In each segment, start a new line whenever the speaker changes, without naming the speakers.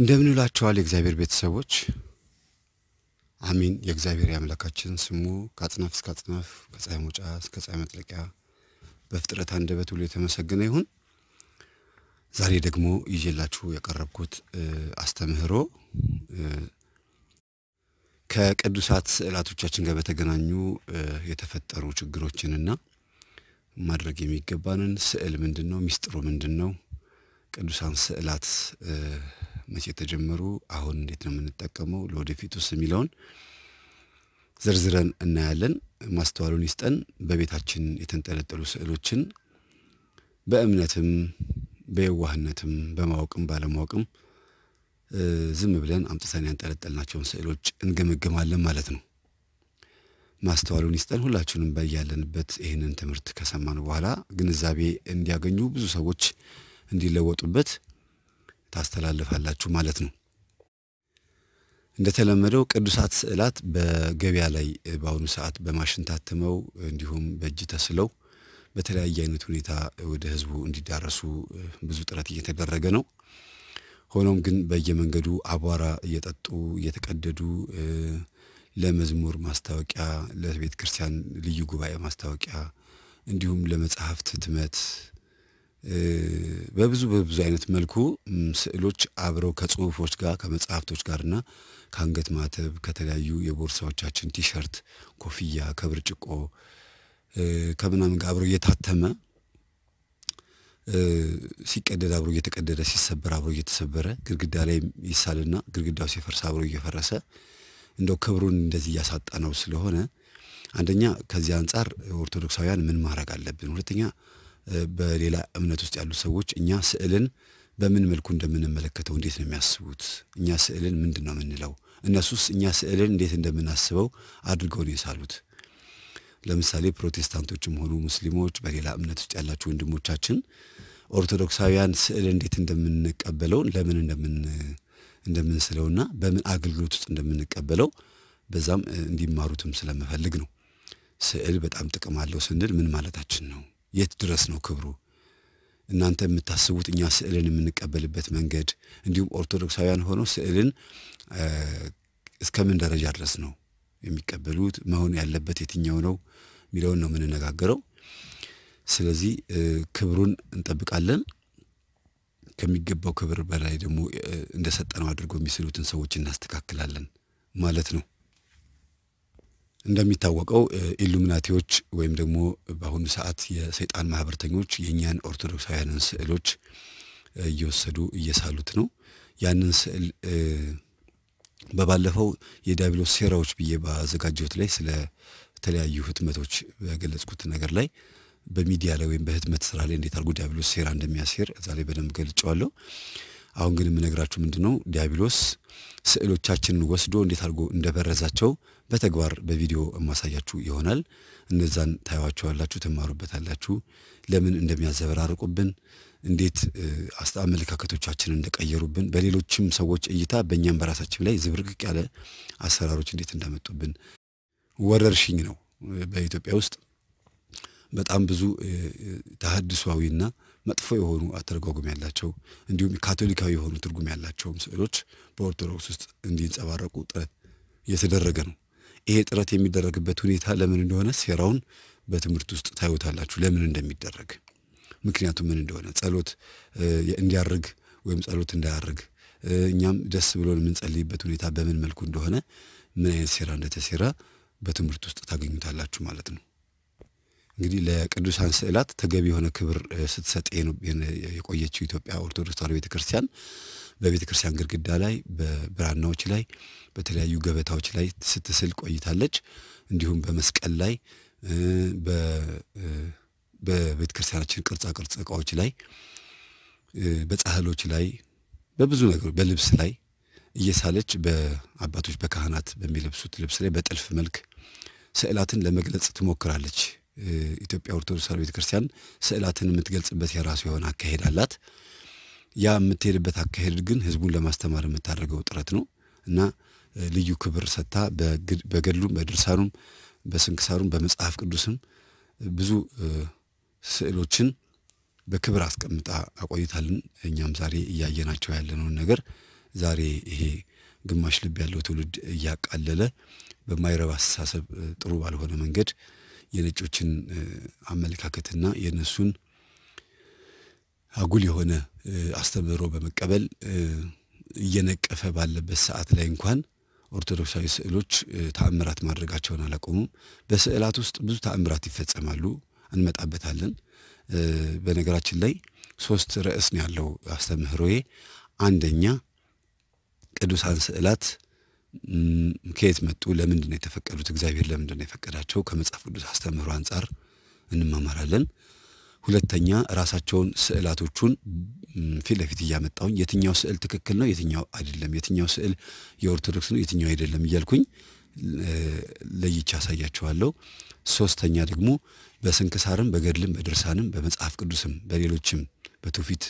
እንደምንላቸዋል የእግዚአብሔር ቤተሰቦች አሚን የእግዚአብሔር የአምላካችን ስሙ ከአጽናፍ እስከ አጽናፍ ከፀሐይ መውጫ እስከ ፀሐይ መጥለቂያ በፍጥረት አንደበት ሁሉ የተመሰገነ ይሁን ዛሬ ደግሞ ይዤላችሁ የቀረብኩት አስተምህሮ ከቅዱሳት ስዕላቶቻችን ጋር በተገናኙ የተፈጠሩ ችግሮችንና ማድረግ የሚገባንን ስዕል ምንድን ነው ሚስጥሩ ምንድን ነው ቅዱሳን ስዕላት መቼ ተጀመሩ፣ አሁን እንዴት ነው የምንጠቀመው፣ ለወደፊቱስ የሚለውን ዘርዝረን እናያለን። ማስተዋሉን ይስጠን። በቤታችን የተንጠለጠሉ ስዕሎችን በእምነትም በየዋህነትም በማወቅም ባለማወቅም ዝም ብለን አምጥተን ያንጠለጠልናቸውን ስዕሎች እንገመግማለን ማለት ነው። ማስተዋሉን ይስጠን። ሁላችሁንም በያለንበት ይህንን ትምህርት ከሰማን በኋላ ግንዛቤ እንዲያገኙ ብዙ ሰዎች እንዲለወጡበት ታስተላልፋላችሁ ማለት ነው። እንደተለመደው ቅዱሳት ስዕላት በገበያ ላይ በአሁኑ ሰዓት በማሽን ታትመው እንዲሁም በእጅ ተስለው በተለያየ አይነት ሁኔታ ወደ ህዝቡ እንዲዳረሱ ብዙ ጥረት እየተደረገ ነው። ሆኖም ግን በየመንገዱ አቧራ እየጠጡ እየተቀደዱ ለመዝሙር ማስታወቂያ፣ ለቤተ ክርስቲያን ልዩ ጉባኤ ማስታወቂያ እንዲሁም ለመጽሐፍት ህትመት በብዙ በብዙ አይነት መልኩ ስዕሎች አብረው ከጽሁፎች ጋር ከመጽሐፍቶች ጋር ከአንገት ማተብ ከተለያዩ የቦርሳዎቻችን ቲሸርት፣ ኮፍያ ከብርጭቆ ከምናምን ጋር አብሮ እየታተመ ሲቀደድ አብሮ እየተቀደደ ሲሰበር አብሮ እየተሰበረ ግድግዳ ላይ ይሳልና ግድግዳው ሲፈርስ አብሮ እየፈረሰ እንደው ክብሩን እንደዚህ እያሳጣ ነው ስለሆነ አንደኛ ከዚህ አንጻር ኦርቶዶክሳውያን ምን ማድረግ አለብን? ሁለተኛ በሌላ እምነት ውስጥ ያሉ ሰዎች እኛ ስዕልን በምን መልኩ እንደምንመለከተው እንዴት ነው የሚያስቡት? እኛ ስዕልን ምንድን ነው የምንለው? እነሱስ እኛ ስዕልን እንዴት እንደምናስበው አድርገው ነው የሳሉት። ለምሳሌ ፕሮቴስታንቶችም ሆኑ ሙስሊሞች፣ በሌላ እምነት ውስጥ ያላቸው ወንድሞቻችን ኦርቶዶክሳውያን ስዕል እንዴት እንደምንቀበለው ለምን እንደምንስለው እንደምንስለውና በምን አገልግሎት ውስጥ እንደምንቀበለው በዛም እንዲማሩትም ስለምፈልግ ነው። ስዕል በጣም ጥቅም አለው ስንል ምን ማለታችን ነው? የት ድረስ ነው ክብሩ? እናንተ የምታስቡት እኛ ስዕልን የምንቀበልበት መንገድ እንዲሁም ኦርቶዶክሳውያን ሆኖ ስዕልን እስከምን ደረጃ ድረስ ነው የሚቀበሉት? መሆን ያለበት የትኛው ነው የሚለውን ነው የምንነጋገረው። ስለዚህ ክብሩን እንጠብቃለን። ከሚገባው ክብር በላይ ደግሞ እንደሰጠነው አድርጎ የሚስሉትን ሰዎች እናስተካክላለን ማለት ነው። እንደሚታወቀው ኢሉሚናቲዎች ወይም ደግሞ በአሁኑ ሰዓት የሰይጣን ማህበርተኞች የእኛን ኦርቶዶክሳውያንን ስዕሎች እየወሰዱ እየሳሉት ነው። ያንን ስዕል በባለፈው የዲያብሎስ ሴራዎች ብዬ ባዘጋጀሁት ላይ ስለ ተለያዩ ህትመቶች በገለጽኩት ነገር ላይ በሚዲያ ላይ ወይም በህትመት ስራ ላይ እንዴት አድርጎ ዲያብሎስ ሴራ እንደሚያሴር እዛ ላይ በደንብ ገልጨዋለሁ። አሁን ግን የምነግራችሁ ምንድን ነው ዲያብሎስ ስዕሎቻችንን ወስዶ እንዴት አድርጎ እንደበረዛቸው በተግባር በቪዲዮ የማሳያችሁ ይሆናል። እነዛን ታዩዋቸዋላችሁ፣ ትማሩበታላችሁ። ለምን እንደሚያዘበራርቁብን እንዴት አመለካከቶቻችን እንደቀየሩብን በሌሎችም ሰዎች እይታ በእኛም በራሳችን ላይ ዝብርቅቅ ያለ አሰራሮች እንዴት እንዳመጡብን ወረርሽኝ ነው በኢትዮጵያ ውስጥ በጣም ብዙ ተሐድሷዊና መጥፎ የሆኑ አተረጓጉም ያላቸው እንዲሁም ካቶሊካዊ የሆኑ ትርጉም ያላቸውም ስዕሎች በኦርቶዶክስ ውስጥ እንዲንጸባረቁ ጥረት እየተደረገ ነው። ይሄ ጥረት የሚደረግበት ሁኔታ ለምን እንደሆነ ሴራውን በትምህርት ውስጥ ታዩታላችሁ፣ ለምን እንደሚደረግ ምክንያቱም ምን እንደሆነ ጸሎት እንዲያርግ ወይም ጸሎት እንዳያርግ እኛም ደስ ብሎን የምንጸልይበት ሁኔታ በምን መልኩ እንደሆነ ምን አይነት ሴራ እንደተሴራ በትምህርት ውስጥ ታገኙታላችሁ ማለት ነው። እንግዲህ ለቅዱሳን ስዕላት ተገቢ የሆነ ክብር ስትሰጥ የቆየችው ኢትዮጵያ ኦርቶዶክስ ተዋሕዶ ቤተክርስቲያን በቤተ ክርስቲያን ግድግዳ ላይ፣ በብራናዎች ላይ፣ በተለያዩ ገበታዎች ላይ ስትስል ቆይታለች። እንዲሁም በመስቀል ላይ በቤተ ክርስቲያናችን ቅርጻ ቅርጽ እቃዎች ላይ፣ በጻህሎች ላይ፣ በብዙ ነገሮች በልብስ ላይ እየሳለች በአባቶች በካህናት በሚለብሱት ልብስ ላይ በጥልፍ መልክ ስዕላትን ለመግለጽ ትሞክራለች። ኢትዮጵያ ኦርቶዶክስ ቤተ ክርስቲያን ስዕላትን የምትገልጽበት የራሱ የሆነ አካሄድ አላት። ያ የምትሄድበት አካሄድ ግን ህዝቡን ለማስተማር የምታደርገው ጥረት ነው እና ልዩ ክብር ሰጥታ በገድሉም በድርሳኑም በስንክሳሩም በመጽሐፍ ቅዱስም ብዙ ስዕሎችን በክብር አስቀምጣ አቆይታልን። እኛም ዛሬ እያየናቸው ያለነውን ነገር ዛሬ ይሄ ግማሽ ልብ ያለው ትውልድ እያቃለለ በማይረባ አስተሳሰብ ጥሩ ባልሆነ መንገድ የነጮችን አመለካከትና የእነሱን አጉል የሆነ አስተምህሮ በመቀበል እየነቀፈ ባለበት ሰዓት ላይ እንኳን ኦርቶዶክሳዊ ስዕሎች ተአምራት ማድረጋቸውን አላቆሙም። በስዕላት ውስጥ ብዙ ተአምራት ይፈጸማሉ፣ እንመጣበታለን። በነገራችን ላይ ሶስት ርዕስ ነው ያለው አስተምህሮዬ። አንደኛ ቅዱሳን ስዕላት ከየት መጡ? ለምንድን ነው የተፈቀዱት? እግዚአብሔር ለምንድን ነው የፈቀዳቸው? ከመጽሐፍ ቅዱስ አስተምህሮ አንጻር እንማማራለን። ሁለተኛ ራሳቸውን ስዕላቶቹን ፊት ለፊት እያመጣሁኝ የትኛው ስዕል ትክክል ነው፣ የትኛው አይደለም፣ የትኛው ስዕል የኦርቶዶክስ ነው፣ የትኛው አይደለም እያልኩኝ ለይቼ አሳያቸዋለሁ። ሶስተኛ ደግሞ በስንክሳርም በገድልም በድርሳንም በመጽሐፍ ቅዱስም በሌሎችም በትውፊት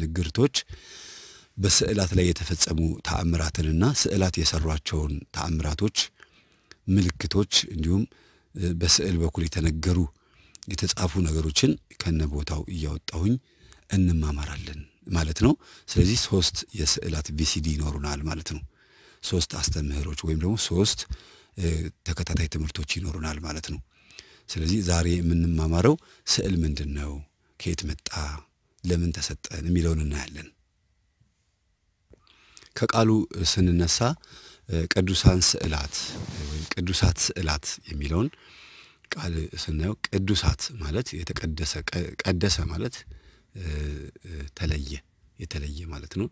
ንግርቶች በስዕላት ላይ የተፈጸሙ ተአምራትንና ስዕላት የሰሯቸውን ተአምራቶች፣ ምልክቶች እንዲሁም በስዕል በኩል የተነገሩ የተጻፉ ነገሮችን ከነቦታው እያወጣሁኝ እንማማራለን ማለት ነው። ስለዚህ ሶስት የስዕላት ቪሲዲ ይኖሩናል ማለት ነው። ሶስት አስተምህሮች ወይም ደግሞ ሶስት ተከታታይ ትምህርቶች ይኖሩናል ማለት ነው። ስለዚህ ዛሬ የምንማማረው ስዕል ምንድን ነው፣ ከየት መጣ፣ ለምን ተሰጠን የሚለውን እናያለን። ከቃሉ ስንነሳ ቅዱሳን ስዕላት ወይም ቅዱሳት ስዕላት የሚለውን ቃል ስናየው ቅዱሳት ማለት የተቀደሰ ቀደሰ ማለት ተለየ የተለየ ማለት ነው።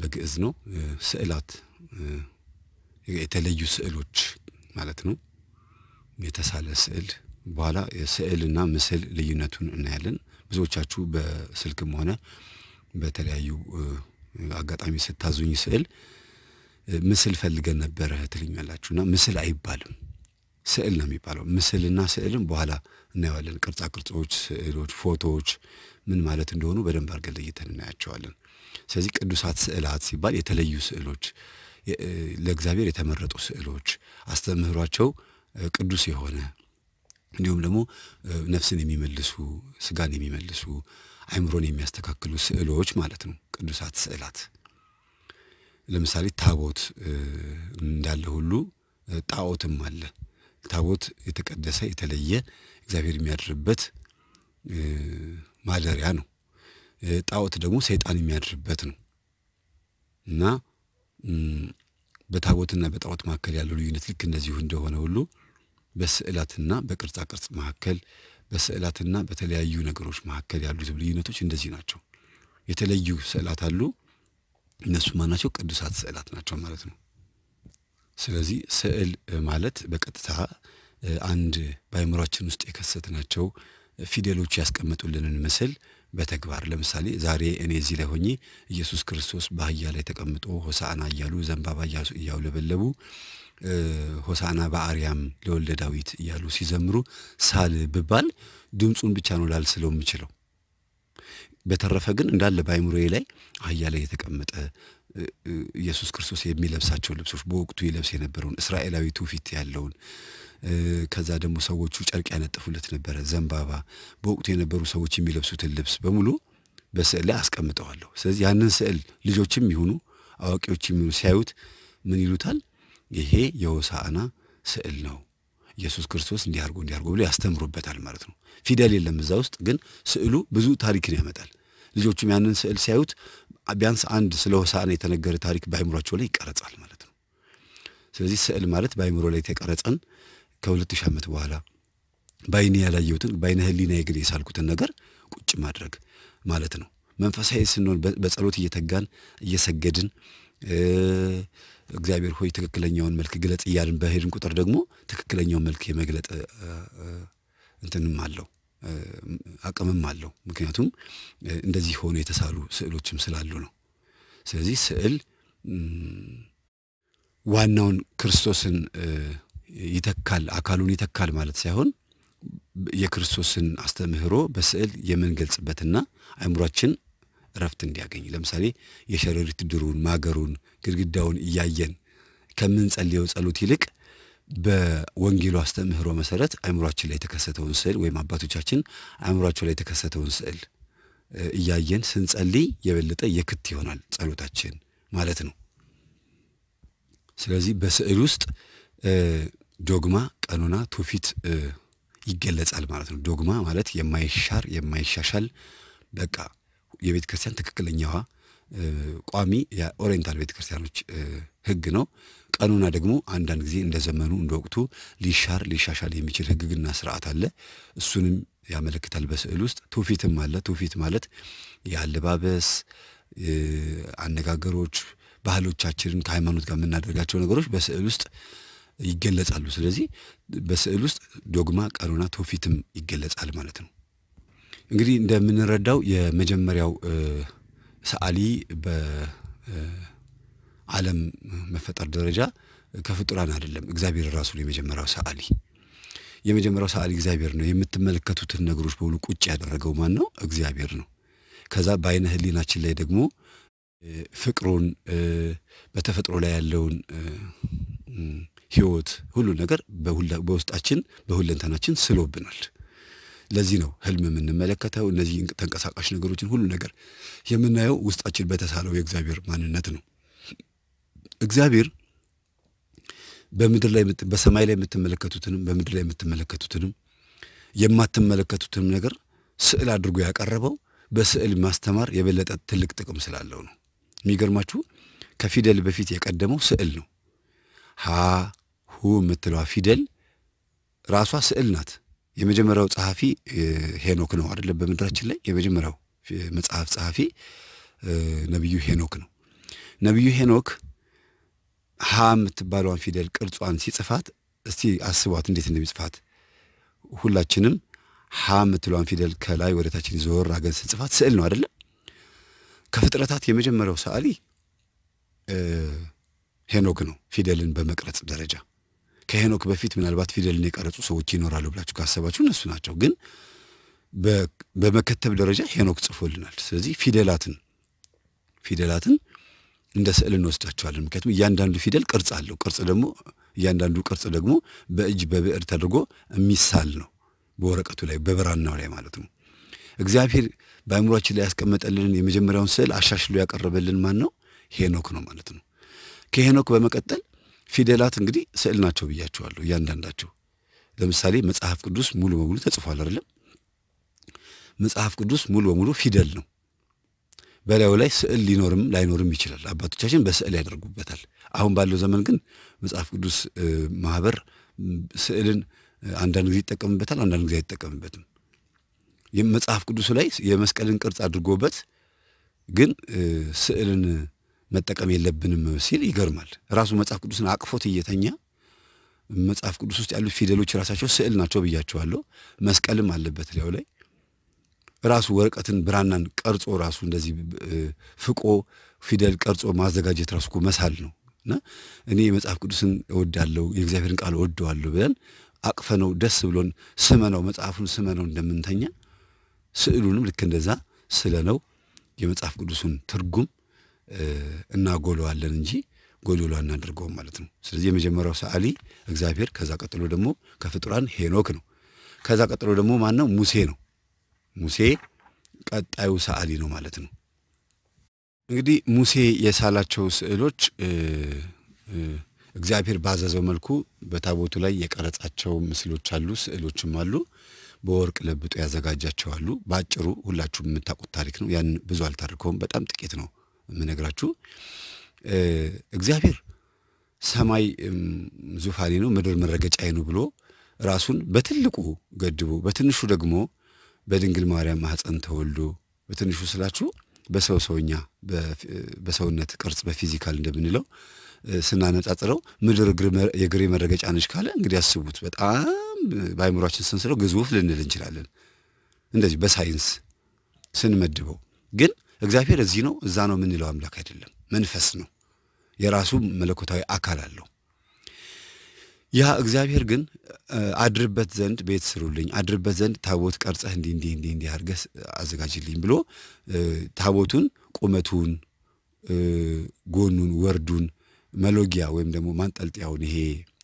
በግዕዝ ነው። ስዕላት የተለዩ ስዕሎች ማለት ነው። የተሳለ ስዕል በኋላ ስዕልና ምስል ልዩነቱን እናያለን። ብዙዎቻችሁ በስልክም ሆነ በተለያዩ አጋጣሚ ስታዙኝ ስዕል ምስል ፈልገን ነበረ ትልኛላችሁ እና ምስል አይባልም። ስዕል ነው የሚባለው። ምስልና ስዕልም በኋላ እናየዋለን። ቅርጻ ቅርጾች፣ ስዕሎች፣ ፎቶዎች ምን ማለት እንደሆኑ በደንብ አድርገን ለይተን እናያቸዋለን። ስለዚህ ቅዱሳት ስዕላት ሲባል የተለዩ ስዕሎች፣ ለእግዚአብሔር የተመረጡ ስዕሎች፣ አስተምህሯቸው ቅዱስ የሆነ እንዲሁም ደግሞ ነፍስን የሚመልሱ ስጋን የሚመልሱ አይምሮን የሚያስተካክሉ ስዕሎች ማለት ነው። ቅዱሳት ስዕላት ለምሳሌ ታቦት እንዳለ ሁሉ ጣዖትም አለ። ታቦት የተቀደሰ የተለየ እግዚአብሔር የሚያድርበት ማደሪያ ነው። ጣዖት ደግሞ ሰይጣን የሚያድርበት ነው እና በታቦትና በጣዖት መካከል ያለው ልዩነት ልክ እንደዚሁ እንደሆነ ሁሉ በስዕላትና በቅርጻ ቅርጽ መካከል በስዕላትና በተለያዩ ነገሮች መካከል ያሉት ልዩነቶች እንደዚህ ናቸው። የተለዩ ስዕላት አሉ። እነሱ ማናቸው? ቅዱሳት ስዕላት ናቸው ማለት ነው። ስለዚህ ስዕል ማለት በቀጥታ አንድ በአእምሯችን ውስጥ የከሰትናቸው ፊደሎች ያስቀምጡልንን ምስል በተግባር ለምሳሌ ዛሬ እኔ እዚህ ላይ ሆኜ ኢየሱስ ክርስቶስ በአህያ ላይ ተቀምጦ ሆሳዕና እያሉ ዘንባባ እያውለበለቡ ሆሳዕና በአርያም ለወልደ ዳዊት እያሉ ሲዘምሩ ሳል ብባል ድምፁን ብቻ ነው ላልስለው የምችለው በተረፈ ግን እንዳለ በአይምሮዬ ላይ አህያ ላይ የተቀመጠ ኢየሱስ ክርስቶስ የሚለብሳቸው ልብሶች በወቅቱ ይለብስ የነበረውን እስራኤላዊ ትውፊት ያለውን ከዛ ደግሞ ሰዎቹ ጨርቅ ያነጥፉለት ነበረ፣ ዘንባባ በወቅቱ የነበሩ ሰዎች የሚለብሱትን ልብስ በሙሉ በስዕል ላይ አስቀምጠዋለሁ። ስለዚህ ያንን ስዕል ልጆችም ይሁኑ አዋቂዎች የሚሆኑ ሲያዩት ምን ይሉታል? ይሄ የሆሳዕና ስዕል ነው። ኢየሱስ ክርስቶስ እንዲያርጎ እንዲያርጎ ብሎ ያስተምሩበታል ማለት ነው። ፊደል የለም እዛ ውስጥ ግን ስዕሉ ብዙ ታሪክን ያመጣል። ልጆቹም ያንን ስዕል ሲያዩት ቢያንስ አንድ ስለ ሆሳዕና የተነገረ ታሪክ በአይምሯቸው ላይ ይቀረጻል ማለት ነው። ስለዚህ ስዕል ማለት በአይምሮ ላይ የተቀረጸን ከሁለት ሺህ ዓመት በኋላ በአይኔ ያላየሁትን በአይነ ህሊና ግን የሳልኩትን ነገር ቁጭ ማድረግ ማለት ነው። መንፈሳዊ ስንሆን በጸሎት እየተጋን እየሰገድን እግዚአብሔር ሆይ ትክክለኛውን መልክ ግለጽ እያልን በሄድን ቁጥር ደግሞ ትክክለኛውን መልክ የመግለጥ እንትንም አለው። አቅምም አለው። ምክንያቱም እንደዚህ ሆኖ የተሳሉ ስዕሎችም ስላሉ ነው። ስለዚህ ስዕል ዋናውን ክርስቶስን ይተካል፣ አካሉን ይተካል ማለት ሳይሆን የክርስቶስን አስተምህሮ በስዕል የምንገልጽበትና አይምሯችን እረፍት እንዲያገኝ ለምሳሌ የሸረሪት ድሩን፣ ማገሩን፣ ግድግዳውን እያየን ከምንጸልየው ጸሎት ይልቅ በወንጌሉ አስተምህሮ መሰረት አእምሯችን ላይ የተከሰተውን ስዕል ወይም አባቶቻችን አእምሯቸው ላይ የተከሰተውን ስዕል እያየን ስንጸልይ የበለጠ የክት ይሆናል ጸሎታችን ማለት ነው። ስለዚህ በስዕል ውስጥ ዶግማ፣ ቀኖና፣ ትውፊት ይገለጻል ማለት ነው። ዶግማ ማለት የማይሻር የማይሻሻል በቃ የቤተ ክርስቲያን ትክክለኛዋ ቋሚ የኦሪየንታል ቤተ ክርስቲያኖች ህግ ነው። ቀኖና ደግሞ አንዳንድ ጊዜ እንደ ዘመኑ እንደ ወቅቱ ሊሻር ሊሻሻል የሚችል ህግና ስርዓት አለ። እሱንም ያመለክታል በስዕል ውስጥ። ትውፊትም አለ። ትውፊት ማለት የአለባበስ አነጋገሮች፣ ባህሎቻችንን ከሃይማኖት ጋር የምናደርጋቸው ነገሮች በስዕል ውስጥ ይገለጻሉ። ስለዚህ በስዕል ውስጥ ዶግማ፣ ቀኖና፣ ትውፊትም ይገለጻል ማለት ነው። እንግዲህ እንደምንረዳው የመጀመሪያው ሰዓሊ በ ዓለም መፈጠር ደረጃ ከፍጡራን አይደለም። እግዚአብሔር ራሱ ነው የመጀመሪያው ሰዓሊ። የመጀመሪያው ሰዓሊ እግዚአብሔር ነው። የምትመለከቱትን ነገሮች በሙሉ ቁጭ ያደረገው ማን ነው? እግዚአብሔር ነው። ከዛ በአይነ ህሊናችን ላይ ደግሞ ፍቅሩን በተፈጥሮ ላይ ያለውን ህይወት ሁሉ ነገር በውስጣችን በሁለንተናችን ስሎብናል። ለዚህ ነው ህልም የምንመለከተው። እነዚህ ተንቀሳቃሽ ነገሮችን ሁሉ ነገር የምናየው ውስጣችን በተሳለው የእግዚአብሔር ማንነት ነው። እግዚአብሔር በምድር ላይ በሰማይ ላይ የምትመለከቱትንም በምድር ላይ የምትመለከቱትንም የማትመለከቱትንም ነገር ስዕል አድርጎ ያቀረበው በስዕል ማስተማር የበለጠ ትልቅ ጥቅም ስላለው ነው። የሚገርማችሁ ከፊደል በፊት የቀደመው ስዕል ነው። ሀ ሁ የምትለዋ ፊደል ራሷ ስዕል ናት። የመጀመሪያው ጸሐፊ ሄኖክ ነው አይደለም? በምድራችን ላይ የመጀመሪያው መጽሐፍ ጸሐፊ ነቢዩ ሄኖክ ነው። ነቢዩ ሄኖክ ሀ የምትባለዋን ፊደል ቅርጿን ሲጽፋት እስቲ አስቧት እንዴት እንደሚጽፋት። ሁላችንም ሀ የምትለዋን ፊደል ከላይ ወደ ታችን ዞር አገን ስንጽፋት ስዕል ነው አይደለም? ከፍጥረታት የመጀመሪያው ሰዓሊ ሄኖክ ነው፣ ፊደልን በመቅረጽ ደረጃ። ከሄኖክ በፊት ምናልባት ፊደልን የቀረጹ ሰዎች ይኖራሉ ብላችሁ ካሰባችሁ እነሱ ናቸው። ግን በመከተብ ደረጃ ሄኖክ ጽፎልናል። ስለዚህ ፊደላትን ፊደላትን እንደ ስዕል እንወስዳቸዋለን። ምክንያቱም እያንዳንዱ ፊደል ቅርጽ አለው። ቅርጽ ደግሞ እያንዳንዱ ቅርጽ ደግሞ በእጅ በብዕር ተደርጎ የሚሳል ነው፣ በወረቀቱ ላይ በብራናው ላይ ማለት ነው። እግዚአብሔር በአእምሯችን ላይ ያስቀመጠልን የመጀመሪያውን ስዕል አሻሽሎ ያቀረበልን ማን ነው? ሄኖክ ነው ማለት ነው። ከሄኖክ በመቀጠል ፊደላት እንግዲህ ስዕል ናቸው ብያቸዋለሁ። እያንዳንዳቸው ለምሳሌ መጽሐፍ ቅዱስ ሙሉ በሙሉ ተጽፏል አይደለም? መጽሐፍ ቅዱስ ሙሉ በሙሉ ፊደል ነው። በላዩ ላይ ስዕል ሊኖርም ላይኖርም ይችላል። አባቶቻችን በስዕል ያደርጉበታል። አሁን ባለው ዘመን ግን መጽሐፍ ቅዱስ ማህበር ስዕልን አንዳንድ ጊዜ ይጠቀምበታል፣ አንዳንድ ጊዜ አይጠቀምበትም። መጽሐፍ ቅዱሱ ላይ የመስቀልን ቅርጽ አድርጎበት ግን ስዕልን መጠቀም የለብንም ሲል ይገርማል። ራሱ መጽሐፍ ቅዱስን አቅፎት እየተኛ መጽሐፍ ቅዱስ ውስጥ ያሉት ፊደሎች ራሳቸው ስዕል ናቸው ብያቸዋለሁ። መስቀልም አለበት ላይ ራሱ ወረቀትን ብራናን ቀርጾ ራሱ እንደዚህ ፍቆ ፊደል ቀርጾ ማዘጋጀት ራሱ እኮ መሳል ነው። እና እኔ የመጽሐፍ ቅዱስን እወዳለሁ የእግዚአብሔርን ቃል እወደዋለሁ ብለን አቅፈነው ደስ ብሎን ስመነው መጽሐፉን ስመነው እንደምንተኛ ስዕሉንም ልክ እንደዛ ስለነው የመጽሐፍ ቅዱሱን ትርጉም እናጎለዋለን እንጂ ጎዶሎ እናደርገውም ማለት ነው። ስለዚህ የመጀመሪያው ሰዓሊ እግዚአብሔር፣ ከዛ ቀጥሎ ደግሞ ከፍጡራን ሄኖክ ነው። ከዛ ቀጥሎ ደግሞ ማን ነው? ሙሴ ነው። ሙሴ ቀጣዩ ሰዓሊ ነው ማለት ነው። እንግዲህ ሙሴ የሳላቸው ስዕሎች እግዚአብሔር ባዘዘው መልኩ በታቦቱ ላይ የቀረጻቸው ምስሎች አሉ፣ ስዕሎችም አሉ። በወርቅ ለብጦ ያዘጋጃቸው አሉ። በአጭሩ ሁላችሁም የምታውቁት ታሪክ ነው። ያን ብዙ አልታርከውም። በጣም ጥቂት ነው የምነግራችሁ። እግዚአብሔር ሰማይ ዙፋኔ ነው፣ ምድር መረገጫዬ ነው ብሎ ራሱን በትልቁ ገድቦ በትንሹ ደግሞ በድንግል ማርያም ማህፀን ተወልዶ በትንሹ ስላችሁ በሰው ሰውኛ በሰውነት ቅርጽ በፊዚካል እንደምንለው ስናነጻጽረው ምድር የእግሬ መረገጫ ነች ካለ እንግዲህ አስቡት። በጣም በአይምሯችን ስንስለው ግዙፍ ልንል እንችላለን። እንደዚህ በሳይንስ ስንመድበው ግን እግዚአብሔር እዚህ ነው እዛ ነው የምንለው አምላክ አይደለም። መንፈስ ነው። የራሱ መለኮታዊ አካል አለው። ያ እግዚአብሔር ግን አድርበት ዘንድ ቤት ስሩልኝ፣ አድርበት ዘንድ ታቦት ቀርጸህ እንዲህ እንዲህ እንዲህ እንዲህ አድርገህ አዘጋጅልኝ ብሎ ታቦቱን ቁመቱን፣ ጎኑን፣ ወርዱን፣ መሎጊያ ወይም ደግሞ ማንጠልጥያውን ይሄ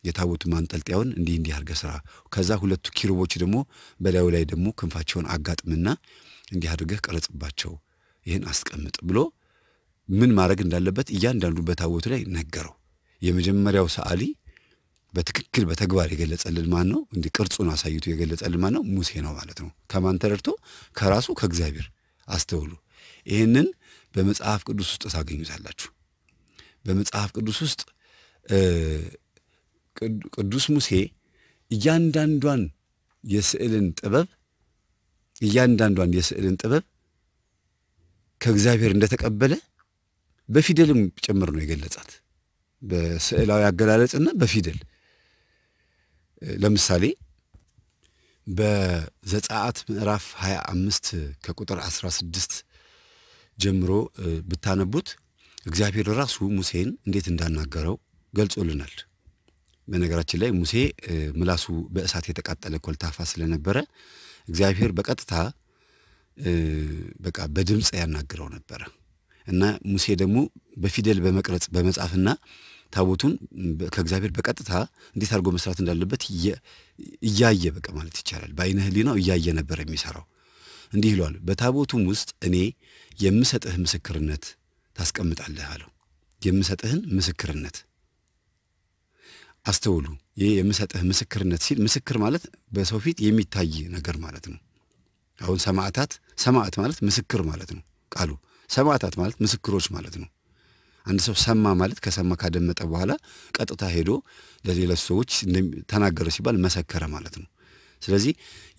የታቦቱ ማንጠልጥያውን እንዲህ እንዲህ አድርገህ ስራ። ከዛ ሁለቱ ኪሩቦች ደግሞ በላዩ ላይ ደግሞ ክንፋቸውን አጋጥምና እንዲህ አድርገህ ቀረጽባቸው፣ ይህን አስቀምጥ ብሎ ምን ማድረግ እንዳለበት እያንዳንዱ በታቦቱ ላይ ነገረው። የመጀመሪያው ሰዓሊ በትክክል በተግባር የገለጸልን ማን ነው? እንዲህ ቅርጹን አሳይቶ የገለጸልን ማን ነው? ሙሴ ነው ማለት ነው። ከማን ተረድቶ? ከራሱ ከእግዚአብሔር። አስተውሉ። ይህንን በመጽሐፍ ቅዱስ ውስጥ ታገኙታላችሁ። በመጽሐፍ ቅዱስ ውስጥ ቅዱስ ሙሴ እያንዳንዷን የስዕልን ጥበብ እያንዳንዷን የስዕልን ጥበብ ከእግዚአብሔር እንደተቀበለ በፊደልም ጭምር ነው የገለጻት። በስዕላዊ አገላለጽና በፊደል ለምሳሌ በዘጸአት ምዕራፍ 25 ከቁጥር 16 ጀምሮ ብታነቡት እግዚአብሔር ራሱ ሙሴን እንዴት እንዳናገረው ገልጾልናል። በነገራችን ላይ ሙሴ ምላሱ በእሳት የተቃጠለ ኮልታፋ ስለነበረ እግዚአብሔር በቀጥታ በቃ በድምፅ ያናግረው ነበረ እና ሙሴ ደግሞ በፊደል በመቅረጽ በመጻፍና ታቦቱን ከእግዚአብሔር በቀጥታ እንዴት አድርጎ መስራት እንዳለበት እያየ በቃ ማለት ይቻላል በአይነ ህሊናው እያየ ነበር የሚሰራው። እንዲህ ይሏል፣ በታቦቱም ውስጥ እኔ የምሰጥህ ምስክርነት ታስቀምጣለህ አለው። የምሰጥህን ምስክርነት አስተውሉ። ይህ የምሰጥህ ምስክርነት ሲል ምስክር ማለት በሰው ፊት የሚታይ ነገር ማለት ነው። አሁን ሰማዕታት ሰማዕት ማለት ምስክር ማለት ነው ቃሉ። ሰማዕታት ማለት ምስክሮች ማለት ነው። አንድ ሰው ሰማ ማለት ከሰማ ካደመጠ በኋላ ቀጥታ ሄዶ ለሌሎች ሰዎች ተናገረ ሲባል መሰከረ ማለት ነው። ስለዚህ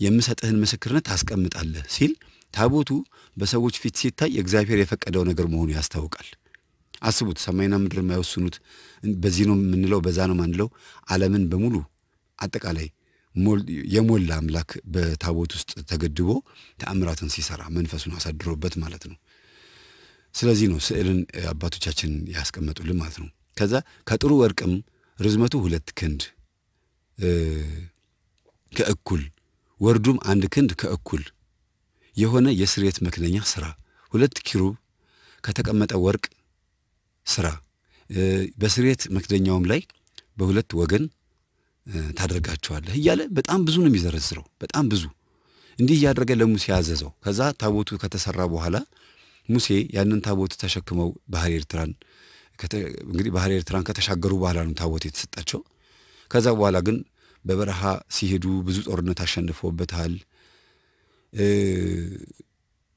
የምሰጥህን ምስክርነት ታስቀምጣለህ ሲል ታቦቱ በሰዎች ፊት ሲታይ እግዚአብሔር የፈቀደው ነገር መሆኑ ያስታውቃል። አስቡት፣ ሰማይና ምድር የማይወስኑት በዚህ ነው የምንለው በዛ ነው የማንለው፣ ዓለምን በሙሉ አጠቃላይ የሞላ አምላክ በታቦት ውስጥ ተገድቦ ተአምራትን ሲሰራ መንፈሱን አሳድሮበት ማለት ነው። ስለዚህ ነው ስዕልን አባቶቻችን ያስቀመጡልን ማለት ነው። ከዛ ከጥሩ ወርቅም ርዝመቱ ሁለት ክንድ ከእኩል ወርዱም አንድ ክንድ ከእኩል የሆነ የስሬት መክደኛ ስራ ሁለት ኪሩብ ከተቀመጠ ወርቅ ስራ በስሬት መክደኛውም ላይ በሁለት ወገን ታደርጋቸዋለህ እያለ በጣም ብዙ ነው የሚዘረዝረው። በጣም ብዙ እንዲህ እያደረገ ለሙሴ ያዘዘው። ከዛ ታቦቱ ከተሰራ በኋላ ሙሴ ያንን ታቦት ተሸክመው ባህር ኤርትራን እንግዲህ ባህር ኤርትራን ከተሻገሩ በኋላ ነው ታቦት የተሰጣቸው። ከዛ በኋላ ግን በበረሃ ሲሄዱ ብዙ ጦርነት አሸንፈውበታል።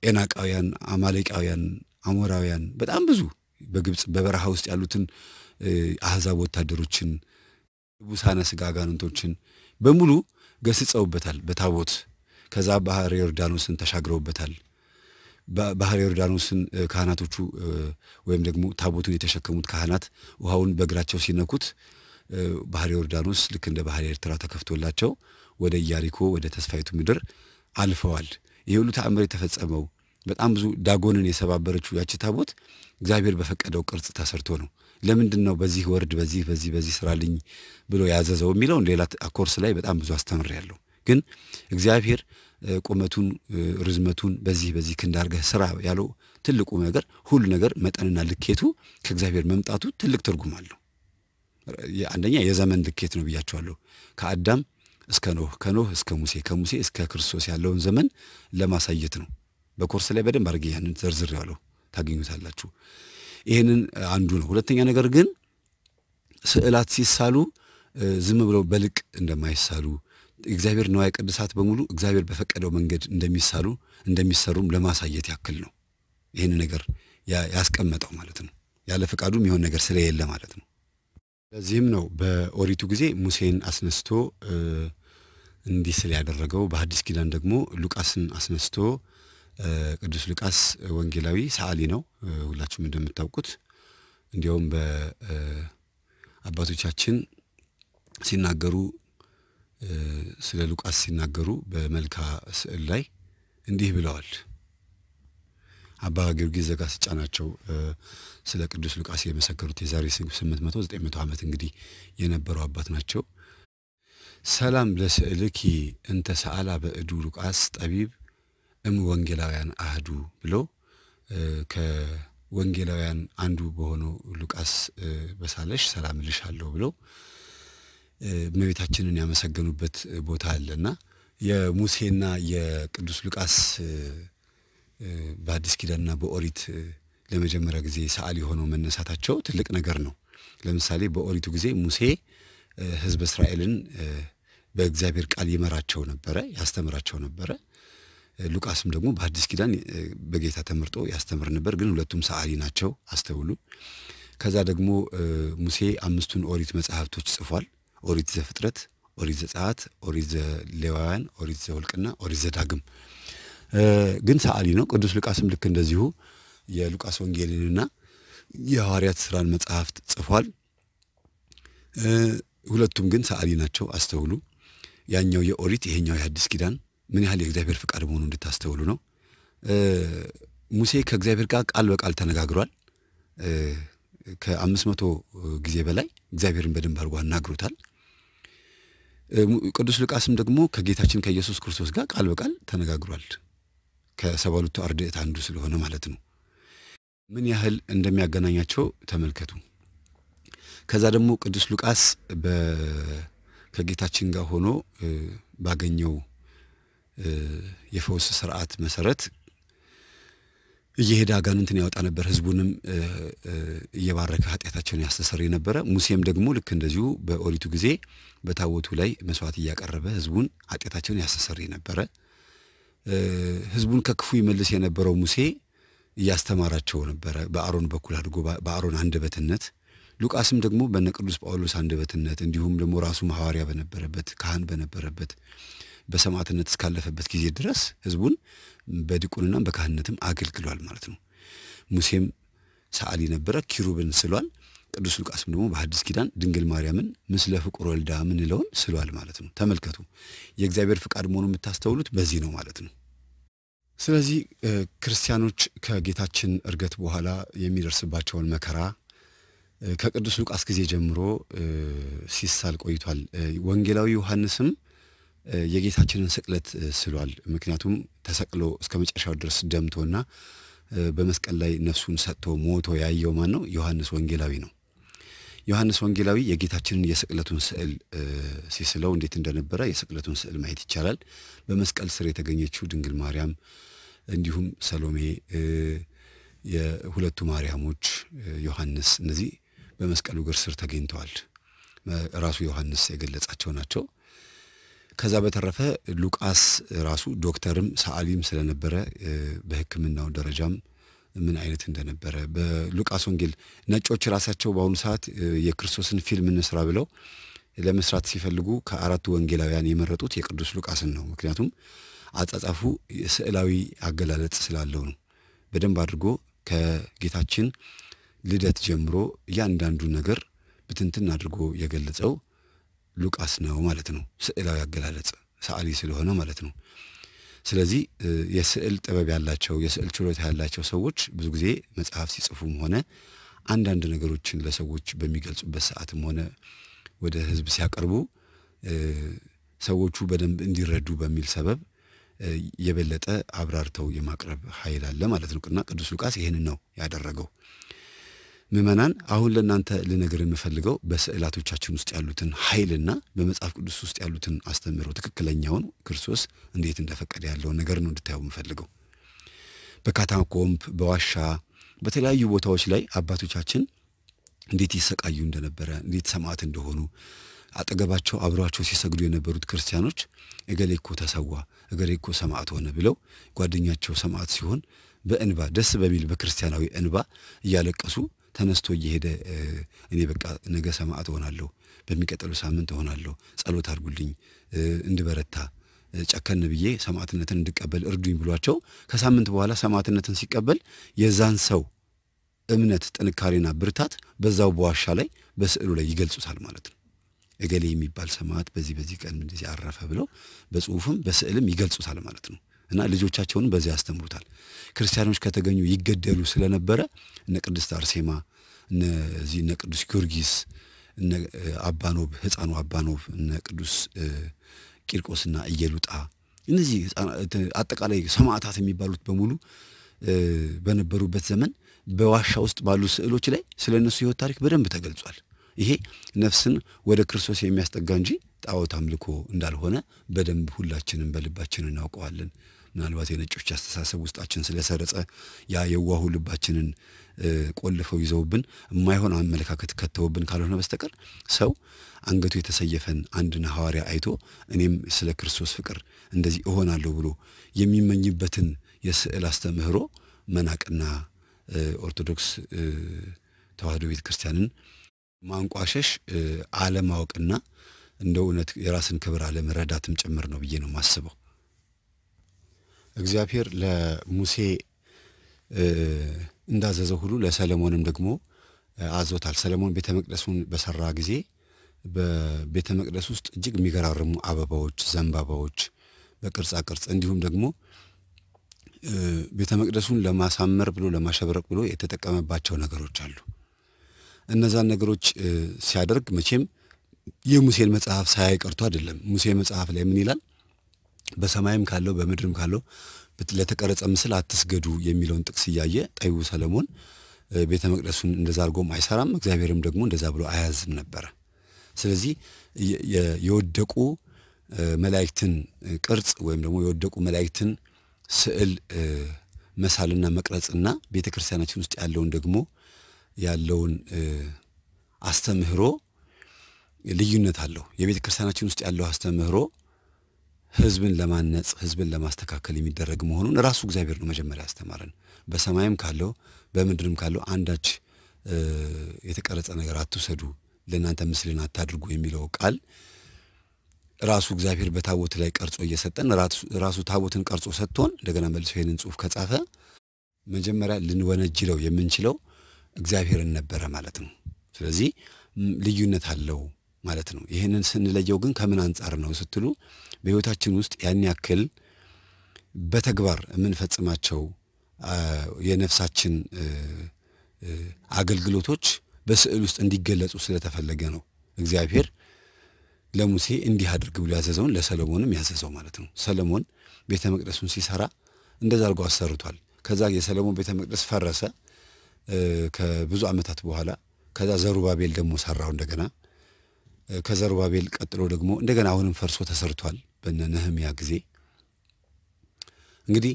ኤናቃውያን፣ አማሌቃውያን፣ አሞራውያን በጣም ብዙ በግብፅ በበረሃ ውስጥ ያሉትን አህዛብ ወታደሮችን፣ ቡሳነ ስጋ አጋንንቶችን በሙሉ ገስጸውበታል በታቦት ከዛ ባህር ዮርዳኖስን ተሻግረውበታል። ባህር ዮርዳኖስን ካህናቶቹ ወይም ደግሞ ታቦቱን የተሸከሙት ካህናት ውሃውን በእግራቸው ሲነኩት ባህር ዮርዳኖስ ልክ እንደ ባህር ኤርትራ ተከፍቶላቸው ወደ ኢያሪኮ ወደ ተስፋይቱ ምድር አልፈዋል። ይህ ሁሉ ተአምር የተፈጸመው በጣም ብዙ ዳጎንን የሰባበረችው ያቺ ታቦት እግዚአብሔር በፈቀደው ቅርጽ ተሰርቶ ነው። ለምንድን ነው በዚህ ወርድ በዚህ በዚህ በዚህ ስራልኝ ብሎ ያዘዘው የሚለውን ሌላ ኮርስ ላይ በጣም ብዙ አስተምሬያለሁ። ግን እግዚአብሔር ቁመቱን ርዝመቱን በዚህ በዚህ ክንድ አድርገህ ስራ ያለው ትልቁ ነገር ሁሉ ነገር መጠንና ልኬቱ ከእግዚአብሔር መምጣቱ ትልቅ ትርጉም አለው። አንደኛ የዘመን ልኬት ነው ብያቸዋለሁ። ከአዳም እስከ ኖህ፣ ከኖህ እስከ ሙሴ፣ ከሙሴ እስከ ክርስቶስ ያለውን ዘመን ለማሳየት ነው። በኮርስ ላይ በደንብ አድርጌ ያንን ዘርዝሬዋለሁ፣ ታገኙታላችሁ። ይህንን አንዱ ነው። ሁለተኛ ነገር ግን ስዕላት ሲሳሉ ዝም ብለው በልቅ እንደማይሳሉ እግዚአብሔር ነዋይ ቅዱሳት በሙሉ እግዚአብሔር በፈቀደው መንገድ እንደሚሳሉ እንደሚሰሩም ለማሳየት ያክል ነው ይህን ነገር ያስቀመጠው ማለት ነው። ያለ ፈቃዱ የሚሆን ነገር ስለሌለ ማለት ነው። ለዚህም ነው በኦሪቱ ጊዜ ሙሴን አስነስቶ እንዲህ ስል ያደረገው። በሐዲስ ኪዳን ደግሞ ሉቃስን አስነስቶ ቅዱስ ሉቃስ ወንጌላዊ ሰዓሊ ነው፣ ሁላችሁም እንደምታውቁት። እንዲያውም በአባቶቻችን ሲናገሩ ስለ ሉቃስ ሲናገሩ በመልካ ስዕል ላይ እንዲህ ብለዋል። አባ ጊዮርጊስ ዘጋስጫ ናቸው ስለ ቅዱስ ሉቃስ የመሰከሩት። የዛሬ 800 ዓመት እንግዲህ የነበረው አባት ናቸው። ሰላም ለስዕልኪ እንተ ሰአላ በእዱ ሉቃስ ጠቢብ እም ወንጌላውያን አህዱ ብሎ ከወንጌላውያን አንዱ በሆነው ሉቃስ በሳለሽ ሰላም ልሻለሁ ብሎ እመቤታችንን ያመሰገኑበት ቦታ አለና የሙሴና የቅዱስ ሉቃስ በአዲስ ኪዳንና በኦሪት ለመጀመሪያ ጊዜ ሰዓሊ ሆነው መነሳታቸው ትልቅ ነገር ነው። ለምሳሌ በኦሪቱ ጊዜ ሙሴ ህዝብ እስራኤልን በእግዚአብሔር ቃል ይመራቸው ነበረ፣ ያስተምራቸው ነበረ። ሉቃስም ደግሞ በአዲስ ኪዳን በጌታ ተመርጦ ያስተምር ነበር። ግን ሁለቱም ሰዓሊ ናቸው። አስተውሉ። ከዛ ደግሞ ሙሴ አምስቱን ኦሪት መጽሐፍቶች ጽፏል። ኦሪት ዘፍጥረት፣ ኦሪት ዘጸአት፣ ኦሪት ዘሌዋውያን፣ ኦሪት ዘውልቅና ኦሪት ዘዳግም ግን ሰዓሊ ነው። ቅዱስ ሉቃስም ልክ እንደዚሁ የሉቃስ ወንጌልንና የሐዋርያት ስራን መጽሐፍት ጽፏል። ሁለቱም ግን ሰዓሊ ናቸው። አስተውሉ። ያኛው የኦሪት ይሄኛው የአዲስ ኪዳን ምን ያህል የእግዚአብሔር ፍቃድ መሆኑ እንድታስተውሉ ነው። ሙሴ ከእግዚአብሔር ጋር ቃል በቃል ተነጋግሯል። ከአምስት መቶ ጊዜ በላይ እግዚአብሔርን በደንብ አድርጎ አናግሮታል። ቅዱስ ሉቃስም ደግሞ ከጌታችን ከኢየሱስ ክርስቶስ ጋር ቃል በቃል ተነጋግሯል። ከሰባ ሁለቱ አርድእት አንዱ ስለሆነ ማለት ነው። ምን ያህል እንደሚያገናኛቸው ተመልከቱ። ከዛ ደግሞ ቅዱስ ሉቃስ ከጌታችን ጋር ሆኖ ባገኘው የፈውስ ስርዓት መሰረት እየሄደ አጋንንትን ያወጣ ነበር፣ ህዝቡንም እየባረከ ኃጢአታቸውን ያስተሰር የነበረ። ሙሴም ደግሞ ልክ እንደዚሁ በኦሪቱ ጊዜ በታቦቱ ላይ መስዋዕት እያቀረበ ህዝቡን ኃጢአታቸውን ያስተሰር ነበረ። ህዝቡን ከክፉ ይመልስ የነበረው ሙሴ እያስተማራቸው ነበረ በአሮን በኩል አድርጎ በአሮን አንደበትነት ሉቃስም ደግሞ በነ ቅዱስ ጳውሎስ አንደበትነት እንዲሁም ደግሞ ራሱ ሐዋርያ በነበረበት ካህን በነበረበት በሰማዕትነት እስካለፈበት ጊዜ ድረስ ህዝቡን በድቁንና በካህንነትም አገልግሏል ማለት ነው። ሙሴም ሰዓሊ ነበረ፣ ኪሩብን ስሏል። ቅዱስ ሉቃስም ደግሞ በሐዲስ ኪዳን ድንግል ማርያምን ምስለ ፍቁር ወልዳ ምንለውን ስሏል ማለት ነው። ተመልከቱ፣ የእግዚአብሔር ፍቃድ መሆኑ የምታስተውሉት በዚህ ነው ማለት ነው። ስለዚህ ክርስቲያኖች ከጌታችን እርገት በኋላ የሚደርስባቸውን መከራ ከቅዱስ ሉቃስ ጊዜ ጀምሮ ሲሳል ቆይቷል። ወንጌላዊ ዮሐንስም የጌታችንን ስቅለት ስሏል። ምክንያቱም ተሰቅሎ እስከ መጨረሻው ድረስ ደምቶና በመስቀል ላይ ነፍሱን ሰጥቶ ሞቶ ያየው ማን ነው? ዮሐንስ ወንጌላዊ ነው። ዮሐንስ ወንጌላዊ የጌታችንን የስቅለቱን ስዕል ሲስለው እንዴት እንደነበረ የስቅለቱን ስዕል ማየት ይቻላል። በመስቀል ስር የተገኘችው ድንግል ማርያም እንዲሁም ሰሎሜ፣ የሁለቱ ማርያሞች፣ ዮሐንስ እነዚህ በመስቀሉ እግር ስር ተገኝተዋል። ራሱ ዮሐንስ የገለጻቸው ናቸው። ከዛ በተረፈ ሉቃስ ራሱ ዶክተርም ሰዓሊም ስለነበረ በሕክምናው ደረጃም ምን አይነት እንደነበረ በሉቃስ ወንጌል ነጮች ራሳቸው በአሁኑ ሰዓት የክርስቶስን ፊልም እንስራ ብለው ለመስራት ሲፈልጉ ከአራቱ ወንጌላውያን የመረጡት የቅዱስ ሉቃስን ነው። ምክንያቱም አጻጻፉ ስዕላዊ አገላለጽ ስላለው ነው። በደንብ አድርጎ ከጌታችን ልደት ጀምሮ እያንዳንዱ ነገር ብትንትን አድርጎ የገለጸው ሉቃስ ነው ማለት ነው። ስዕላዊ አገላለጽ ሰዓሊ ስለሆነ ማለት ነው። ስለዚህ የስዕል ጥበብ ያላቸው የስዕል ችሎታ ያላቸው ሰዎች ብዙ ጊዜ መጽሐፍ ሲጽፉም ሆነ አንዳንድ ነገሮችን ለሰዎች በሚገልጹበት ሰዓትም ሆነ ወደ ህዝብ ሲያቀርቡ ሰዎቹ በደንብ እንዲረዱ በሚል ሰበብ የበለጠ አብራርተው የማቅረብ ኃይል አለ ማለት ነው እና ቅዱስ ሉቃስ ይህንን ነው ያደረገው። ምእመናን አሁን ለእናንተ ልነግር የምፈልገው በስዕላቶቻችን ውስጥ ያሉትን ኃይልና በመጽሐፍ ቅዱስ ውስጥ ያሉትን አስተምህሮ ትክክለኛውን ክርስቶስ እንዴት እንደፈቀደ ያለውን ነገር ነው እንድታየው የምፈልገው። በካታኮምፕ በዋሻ በተለያዩ ቦታዎች ላይ አባቶቻችን እንዴት ይሰቃዩ እንደነበረ እንዴት ሰማዕት እንደሆኑ አጠገባቸው አብረቸው ሲሰግዱ የነበሩት ክርስቲያኖች እገሌ እኮ ተሰዋ፣ እገሌ እኮ ሰማዕት ሆነ ብለው ጓደኛቸው ሰማዕት ሲሆን በእንባ ደስ በሚል በክርስቲያናዊ እንባ እያለቀሱ ተነስቶ እየሄደ እኔ በቃ ነገ ሰማዕት እሆናለሁ፣ በሚቀጥለው ሳምንት እሆናለሁ፣ ጸሎት አድርጉልኝ እንድበረታ ጨከን ብዬ ሰማዕትነትን እንድቀበል እርዱኝ ብሏቸው ከሳምንት በኋላ ሰማዕትነትን ሲቀበል የዛን ሰው እምነት ጥንካሬና ብርታት በዛው በዋሻ ላይ በስዕሉ ላይ ይገልጹታል ማለት ነው። እገሌ የሚባል ሰማዕት በዚህ በዚህ ቀን እንደዚህ አረፈ ብለው በጽሁፍም በስዕልም ይገልጹታል ማለት ነው። እና ልጆቻቸውን በዚያ ያስተምሩታል። ክርስቲያኖች ከተገኙ ይገደሉ ስለነበረ እነ ቅድስት አርሴማ እነዚህ እነ ቅዱስ ጊዮርጊስ እነ አባኖብ ህፃኑ አባኖብ እነ ቅዱስ ቂርቆስና እየሉጣ እነዚህ አጠቃላይ ሰማዕታት የሚባሉት በሙሉ በነበሩበት ዘመን በዋሻ ውስጥ ባሉ ስዕሎች ላይ ስለ እነሱ ህይወት ታሪክ በደንብ ተገልጿል። ይሄ ነፍስን ወደ ክርስቶስ የሚያስጠጋ እንጂ ጣዖት አምልኮ እንዳልሆነ በደንብ ሁላችንም በልባችን እናውቀዋለን። ምናልባት የነጮች አስተሳሰብ ውስጣችን ስለሰረጸ ያ የዋሁ ልባችንን ቆልፈው ይዘውብን የማይሆን አመለካከት ከተውብን ካልሆነ በስተቀር ሰው አንገቱ የተሰየፈን አንድን ሐዋርያ አይቶ እኔም ስለ ክርስቶስ ፍቅር እንደዚህ እሆናለሁ ብሎ የሚመኝበትን የስዕል አስተምህሮ መናቅና ኦርቶዶክስ ተዋህዶ ቤተ ክርስቲያንን ማንቋሸሽ አለማወቅና እንደ እውነት የራስን ክብር አለመረዳትም ጭምር ነው ብዬ ነው የማስበው። እግዚአብሔር ለሙሴ እንዳዘዘው ሁሉ ለሰለሞንም ደግሞ አዞታል። ሰለሞን ቤተ መቅደሱን በሰራ ጊዜ በቤተ መቅደስ ውስጥ እጅግ የሚገራርሙ አበባዎች፣ ዘንባባዎች በቅርጻ ቅርጽ እንዲሁም ደግሞ ቤተ መቅደሱን ለማሳመር ብሎ ለማሸብረቅ ብሎ የተጠቀመባቸው ነገሮች አሉ። እነዛን ነገሮች ሲያደርግ መቼም የሙሴን መጽሐፍ ሳያይ ቀርቶ አይደለም። ሙሴ መጽሐፍ ላይ ምን ይላል? በሰማይም ካለው በምድርም ካለው ለተቀረጸ ምስል አትስገዱ የሚለውን ጥቅስ እያየ ጠዩ ሰለሞን ቤተ መቅደሱን እንደዛ አድርጎም አይሰራም፣ እግዚአብሔርም ደግሞ እንደዛ ብሎ አያዝም ነበረ። ስለዚህ የወደቁ መላእክትን ቅርጽ ወይም ደግሞ የወደቁ መላእክትን ስዕል መሳልና መቅረጽና ቤተ ክርስቲያናችን ውስጥ ያለውን ደግሞ ያለውን አስተምህሮ ልዩነት አለው። የቤተ ክርስቲያናችን ውስጥ ያለው አስተምህሮ ህዝብን ለማነጽ ህዝብን ለማስተካከል የሚደረግ መሆኑን ራሱ እግዚአብሔር ነው መጀመሪያ ያስተማረን። በሰማይም ካለው በምድርም ካለው አንዳች የተቀረጸ ነገር አትውሰዱ፣ ለእናንተ ምስልን አታድርጉ የሚለው ቃል ራሱ እግዚአብሔር በታቦት ላይ ቀርጾ እየሰጠን ራሱ ታቦትን ቀርጾ ሰጥቶን እንደገና መልሶ ይህንን ጽሁፍ ከጻፈ መጀመሪያ ልንወነጅለው የምንችለው እግዚአብሔርን ነበረ ማለት ነው። ስለዚህ ልዩነት አለው ማለት ነው። ይህንን ስንለየው ግን ከምን አንጻር ነው ስትሉ በህይወታችን ውስጥ ያን ያክል በተግባር የምንፈጽማቸው የነፍሳችን አገልግሎቶች በስዕል ውስጥ እንዲገለጹ ስለተፈለገ ነው እግዚአብሔር ለሙሴ እንዲህ አድርግ ብሎ ያዘዘውን ለሰለሞንም ያዘዘው ማለት ነው። ሰለሞን ቤተ መቅደሱን ሲሰራ እንደዛ አድርጎ አሰርቷል። ከዛ የሰለሞን ቤተ መቅደስ ፈረሰ ከብዙ ዓመታት በኋላ። ከዛ ዘሩባቤል ደግሞ ሰራው እንደገና ከዘሩባቤል ቀጥሎ ደግሞ እንደገና አሁንም ፈርሶ ተሰርቷል በነ ነህምያ ጊዜ። እንግዲህ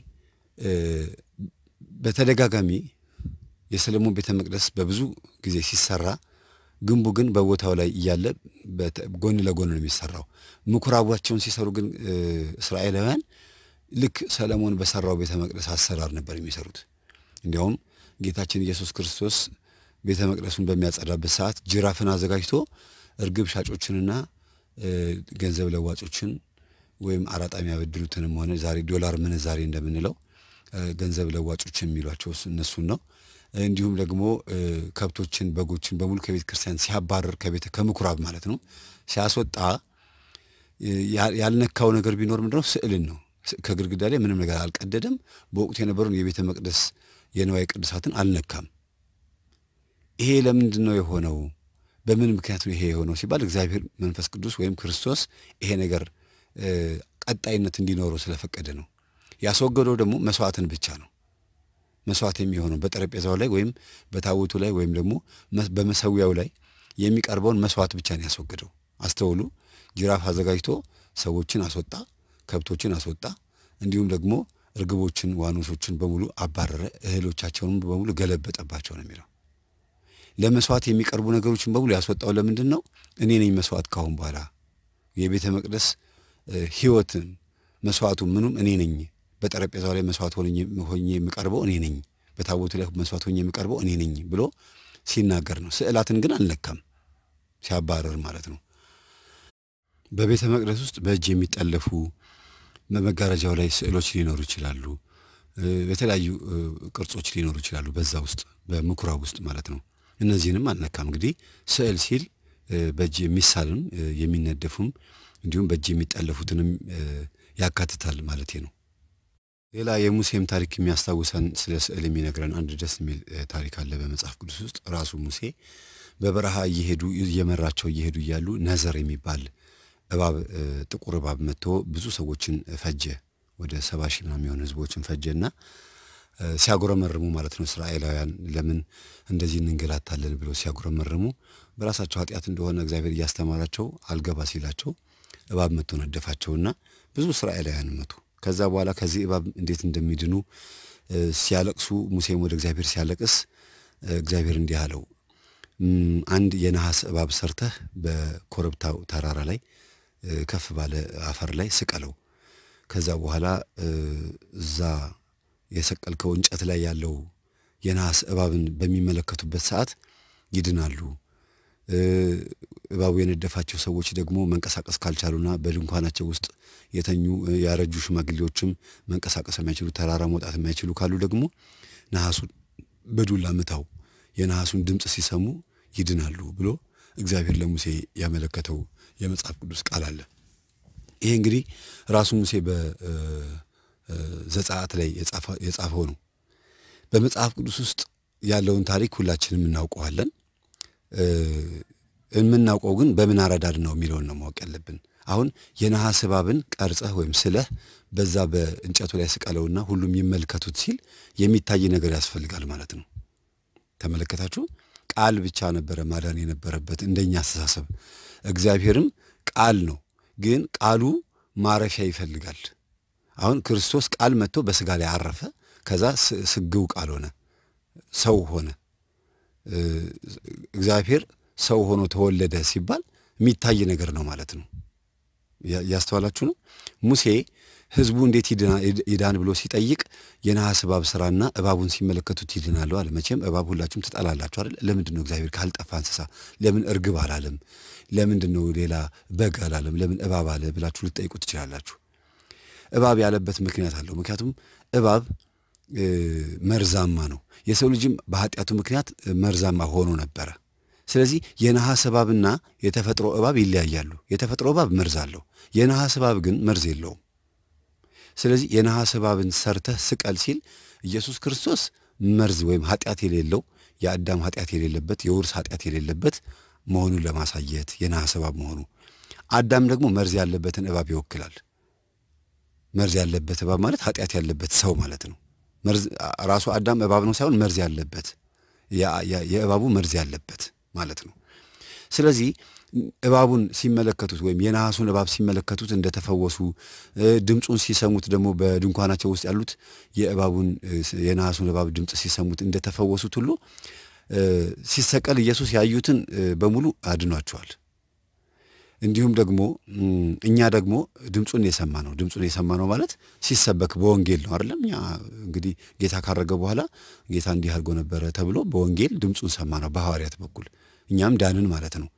በተደጋጋሚ የሰለሞን ቤተ መቅደስ በብዙ ጊዜ ሲሰራ ግንቡ ግን በቦታው ላይ እያለ ጎን ለጎን ነው የሚሰራው። ምኩራቧቸውን ሲሰሩ ግን እስራኤላውያን ልክ ሰለሞን በሰራው ቤተ መቅደስ አሰራር ነበር የሚሰሩት። እንዲያውም ጌታችን ኢየሱስ ክርስቶስ ቤተ መቅደሱን በሚያጸዳበት ሰዓት ጅራፍን አዘጋጅቶ እርግብ ሻጮችንና ገንዘብ ለዋጮችን ወይም አራጣ የሚያበድሩትንም ሆነ ዛሬ ዶላር ምንዛሬ እንደምንለው ገንዘብ ለዋጮች የሚሏቸው እነሱን ነው። እንዲሁም ደግሞ ከብቶችን፣ በጎችን በሙሉ ከቤተ ክርስቲያን ሲያባረር ከቤተ ከምኩራብ ማለት ነው ሲያስወጣ ያልነካው ነገር ቢኖር ምንድነው? ስዕልን ነው። ከግድግዳ ላይ ምንም ነገር አልቀደደም። በወቅቱ የነበረውን የቤተ መቅደስ የንዋይ ቅዱሳትን አልነካም። ይሄ ለምንድን ነው የሆነው? በምን ምክንያት ነው ይሄ የሆነው ሲባል እግዚአብሔር መንፈስ ቅዱስ ወይም ክርስቶስ ይሄ ነገር ቀጣይነት እንዲኖረው ስለፈቀደ ነው። ያስወገደው ደግሞ መስዋዕትን ብቻ ነው። መስዋዕት የሚሆነው በጠረጴዛው ላይ ወይም በታቦቱ ላይ ወይም ደግሞ በመሰዊያው ላይ የሚቀርበውን መስዋዕት ብቻ ነው ያስወገደው። አስተውሉ። ጅራፍ አዘጋጅቶ ሰዎችን አስወጣ፣ ከብቶችን አስወጣ፣ እንዲሁም ደግሞ እርግቦችን፣ ዋኖሶችን በሙሉ አባረረ፣ እህሎቻቸውን በሙሉ ገለበጠባቸው ነው የሚለው ለመስዋዕት የሚቀርቡ ነገሮችን በሙሉ ያስወጣው ለምንድን ነው? እኔ ነኝ መስዋዕት። ካሁን በኋላ የቤተ መቅደስ ህይወትን መስዋዕቱ ምኑም እኔ ነኝ። በጠረጴዛው ላይ መስዋዕት ሆኜ የምቀርበው እኔ ነኝ፣ በታቦቱ ላይ መስዋዕት ሆኜ የምቀርበው እኔ ነኝ ብሎ ሲናገር ነው። ስዕላትን ግን አልነካም፣ ሲያባረር ማለት ነው። በቤተ መቅደስ ውስጥ በእጅ የሚጠለፉ በመጋረጃው ላይ ስዕሎች ሊኖሩ ይችላሉ። የተለያዩ ቅርጾች ሊኖሩ ይችላሉ። በዛ ውስጥ በምኩራብ ውስጥ ማለት ነው። እነዚህንም አልነካም። እንግዲህ ስዕል ሲል በእጅ የሚሳልም የሚነደፉም እንዲሁም በእጅ የሚጠለፉትንም ያካትታል ማለት ነው። ሌላ የሙሴም ታሪክ የሚያስታውሰን ስለ ስዕል የሚነግረን አንድ ደስ የሚል ታሪክ አለ በመጽሐፍ ቅዱስ ውስጥ። ራሱ ሙሴ በበረሃ እየሄዱ እየመራቸው እየሄዱ እያሉ ነዘር የሚባል እባብ ጥቁር እባብ መጥቶ ብዙ ሰዎችን ፈጀ። ወደ ሰባ ሺህ ምናምን የሚሆኑ ህዝቦችን ፈጀና ሲያጉረመርሙ ማለት ነው። እስራኤላውያን ለምን እንደዚህ እንንገላታለን ብለው ሲያጉረመርሙ በራሳቸው ኃጢአት እንደሆነ እግዚአብሔር እያስተማራቸው አልገባ ሲላቸው እባብ መቶ ነደፋቸውና ብዙ እስራኤላውያን መቱ። ከዛ በኋላ ከዚህ እባብ እንዴት እንደሚድኑ ሲያለቅሱ ሙሴም ወደ እግዚአብሔር ሲያለቅስ እግዚአብሔር እንዲህ አለው፣ አንድ የነሐስ እባብ ሰርተህ በኮረብታው ተራራ ላይ ከፍ ባለ አፈር ላይ ስቀለው። ከዛ በኋላ እዛ የሰቀልከው እንጨት ላይ ያለው የነሐስ እባብን በሚመለከቱበት ሰዓት ይድናሉ። እባቡ የነደፋቸው ሰዎች ደግሞ መንቀሳቀስ ካልቻሉና በድንኳናቸው ውስጥ የተኙ ያረጁ ሽማግሌዎችም መንቀሳቀስ የማይችሉ ተራራ መውጣት የማይችሉ ካሉ ደግሞ ነሐሱን በዱላ ምታው፣ የነሐሱን ድምፅ ሲሰሙ ይድናሉ ብሎ እግዚአብሔር ለሙሴ ያመለከተው የመጽሐፍ ቅዱስ ቃል አለ። ይሄ እንግዲህ ራሱ ሙሴ በ ዘጸአት ላይ የጻፈው ነው። በመጽሐፍ ቅዱስ ውስጥ ያለውን ታሪክ ሁላችንም እናውቀዋለን። የምናውቀው ግን በምን አረዳድ ነው የሚለውን ነው ማወቅ ያለብን። አሁን የነሐስ እባብን ቀርጸህ ወይም ስለህ በዛ በእንጨቱ ላይ ስቀለውና ሁሉም ይመልከቱት ሲል የሚታይ ነገር ያስፈልጋል ማለት ነው። ተመለከታችሁ? ቃል ብቻ ነበረ ማዳን የነበረበት እንደኛ አስተሳሰብ። እግዚአብሔርም ቃል ነው፣ ግን ቃሉ ማረፊያ ይፈልጋል። አሁን ክርስቶስ ቃል መጥቶ በስጋ ላይ አረፈ። ከዛ ስግው ቃል ሆነ፣ ሰው ሆነ። እግዚአብሔር ሰው ሆኖ ተወለደ ሲባል የሚታይ ነገር ነው ማለት ነው። ያስተዋላችሁ ነው። ሙሴ ህዝቡ እንዴት ይዳን ብሎ ሲጠይቅ የነሐስ እባብ ስራና እባቡን ሲመለከቱት ይድናለሁ አለ። መቼም እባብ ሁላችሁም ትጠላላችሁ አይደል? ለምንድን ነው እግዚአብሔር ካልጠፋ እንስሳ ለምን እርግብ አላለም? ለምንድን ነው ሌላ በግ አላለም? ለምን እባብ አለ ብላችሁ ልትጠይቁ ትችላላችሁ። እባብ ያለበት ምክንያት አለው። ምክንያቱም እባብ መርዛማ ነው። የሰው ልጅም በኃጢአቱ ምክንያት መርዛማ ሆኖ ነበረ። ስለዚህ የነሐስ እባብና የተፈጥሮ እባብ ይለያያሉ። የተፈጥሮ እባብ መርዝ አለው። የነሐስ እባብ ግን መርዝ የለውም። ስለዚህ የነሐስ እባብን ሰርተህ ስቀል ሲል ኢየሱስ ክርስቶስ መርዝ ወይም ኃጢአት የሌለው የአዳም ኃጢአት የሌለበት የውርስ ኃጢአት የሌለበት መሆኑን ለማሳየት የነሐስ እባብ መሆኑ አዳም ደግሞ መርዝ ያለበትን እባብ ይወክላል። መርዝ ያለበት እባብ ማለት ኃጢአት ያለበት ሰው ማለት ነው። ራሱ አዳም እባብ ነው ሳይሆን መርዝ ያለበት የእባቡ መርዝ ያለበት ማለት ነው። ስለዚህ እባቡን ሲመለከቱት ወይም የነሐሱን እባብ ሲመለከቱት እንደተፈወሱ ድምፁን ሲሰሙት ደግሞ በድንኳናቸው ውስጥ ያሉት የእባቡን የነሐሱን እባብ ድምፅ ሲሰሙት እንደተፈወሱት ሁሉ ሲሰቀል ኢየሱስ ያዩትን በሙሉ አድኗቸዋል። እንዲሁም ደግሞ እኛ ደግሞ ድምፁን የሰማ ነው። ድምፁን የሰማ ነው ማለት ሲሰበክ በወንጌል ነው አይደለም። እኛ እንግዲህ ጌታ ካረገ በኋላ ጌታ እንዲህ አድርጎ ነበረ ተብሎ በወንጌል ድምፁን ሰማ ነው በሐዋርያት በኩል እኛም ዳንን ማለት ነው።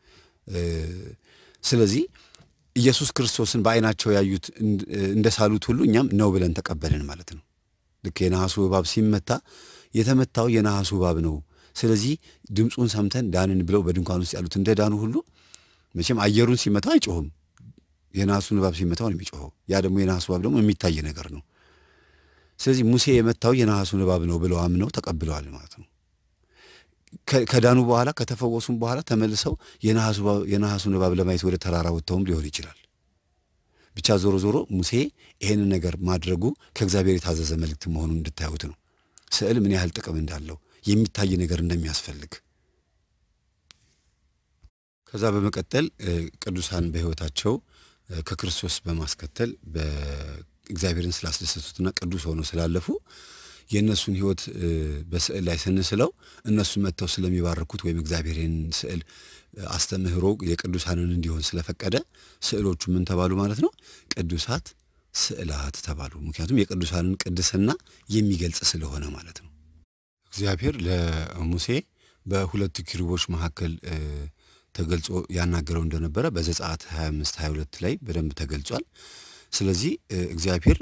ስለዚህ ኢየሱስ ክርስቶስን በዓይናቸው ያዩት እንደሳሉት ሁሉ እኛም ነው ብለን ተቀበልን ማለት ነው። ልክ የነሐሱ እባብ ሲመታ የተመታው የነሐሱ እባብ ነው። ስለዚህ ድምፁን ሰምተን ዳንን ብለው በድንኳን ውስጥ ያሉት እንደ ዳኑ ሁሉ መቼም አየሩን ሲመታ አይጮህም። የነሐሱን ንባብ ሲመታው ነው የሚጮኸው። ያ ደግሞ የነሐሱ እባብ ደግሞ የሚታይ ነገር ነው። ስለዚህ ሙሴ የመታው የነሐሱን ንባብ ነው ብለው አምነው ተቀብለዋል ማለት ነው። ከዳኑ በኋላ ከተፈወሱም በኋላ ተመልሰው የነሐሱን ንባብ ለማየት ወደ ተራራ ወጥተውም ሊሆን ይችላል። ብቻ ዞሮ ዞሮ ሙሴ ይህንን ነገር ማድረጉ ከእግዚአብሔር የታዘዘ መልእክት መሆኑን እንድታዩት ነው። ስዕል ምን ያህል ጥቅም እንዳለው የሚታይ ነገር እንደሚያስፈልግ ከዛ በመቀጠል ቅዱሳን በህይወታቸው ከክርስቶስ በማስከተል እግዚአብሔርን ስላስደሰቱትና ቅዱስ ሆነው ስላለፉ የእነሱን ህይወት በስዕል ላይ ስንስለው እነሱ መጥተው ስለሚባርኩት ወይም እግዚአብሔርን ስዕል አስተምህሮ የቅዱሳንን እንዲሆን ስለፈቀደ ስዕሎቹ ምን ተባሉ ማለት ነው? ቅዱሳት ስዕላት ተባሉ። ምክንያቱም የቅዱሳንን ቅድስና የሚገልጽ ስለሆነ ማለት ነው። እግዚአብሔር ለሙሴ በሁለት ኪሩቦች መካከል ተገልጾ ያናገረው እንደነበረ በዘጸአት 25 22 ላይ በደንብ ተገልጿል። ስለዚህ እግዚአብሔር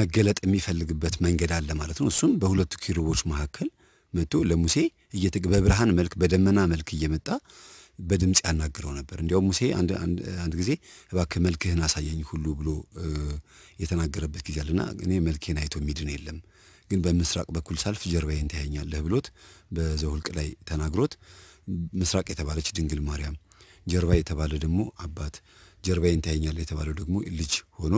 መገለጥ የሚፈልግበት መንገድ አለ ማለት ነው። እሱም በሁለቱ ኪሩቦች መካከል መጥቶ ለሙሴ በብርሃን መልክ በደመና መልክ እየመጣ በድምፅ ያናግረው ነበር። እንዲያውም ሙሴ አንድ ጊዜ እባክህ መልክህን አሳየኝ ሁሉ ብሎ የተናገረበት ጊዜ አለና እኔ መልኬን አይቶ የሚድን የለም ግን በምስራቅ በኩል ሳልፍ ጀርባዬን ታያኛለህ ብሎት በዘውልቅ ላይ ተናግሮት ምስራቅ የተባለች ድንግል ማርያም፣ ጀርባ የተባለ ደግሞ አባት፣ ጀርባዬን ታየኛለ የተባለው ደግሞ ልጅ ሆኖ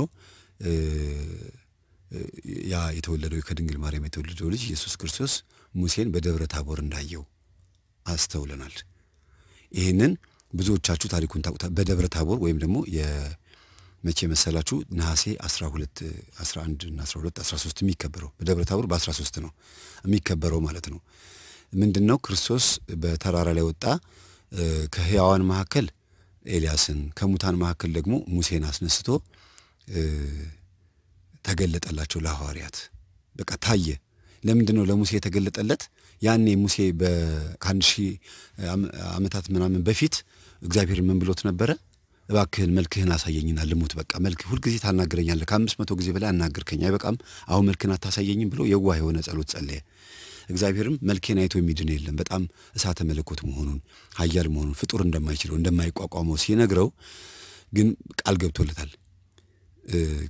ያ የተወለደው ከድንግል ማርያም የተወለደው ልጅ ኢየሱስ ክርስቶስ ሙሴን በደብረ ታቦር እንዳየው አስተውለናል። ይህንን ብዙዎቻችሁ ታሪኩን ታቁታ በደብረ ታቦር ወይም ደግሞ መቼ መሰላችሁ? ነሐሴ 12 11 እና 12 13 የሚከበረው በደብረ ታቦር በ13 ነው የሚከበረው ማለት ነው። ምንድን ነው? ክርስቶስ በተራራ ላይ ወጣ። ከህያዋን መካከል ኤልያስን ከሙታን መካከል ደግሞ ሙሴን አስነስቶ ተገለጠላቸው ለሐዋርያት። በቃ ታየ። ለምንድን ነው ለሙሴ የተገለጠለት? ያኔ ሙሴ ከአንድ ሺህ ዓመታት ምናምን በፊት እግዚአብሔር ምን ብሎት ነበረ? እባክህን መልክህን አሳየኝና ልሙት። በቃ መልክ ሁልጊዜ ታናግረኛለህ፣ ከአምስት መቶ ጊዜ በላይ አናግርከኝ፣ አይበቃም? አሁን መልክህን አታሳየኝም ብሎ የዋህ የሆነ ጸሎት ጸለየ። እግዚአብሔርም መልኬን አይቶ የሚድን የለም በጣም እሳተ መለኮት መሆኑን ኃያል መሆኑን ፍጡር እንደማይችለው እንደማይቋቋመው ሲነግረው ግን ቃል ገብቶለታል።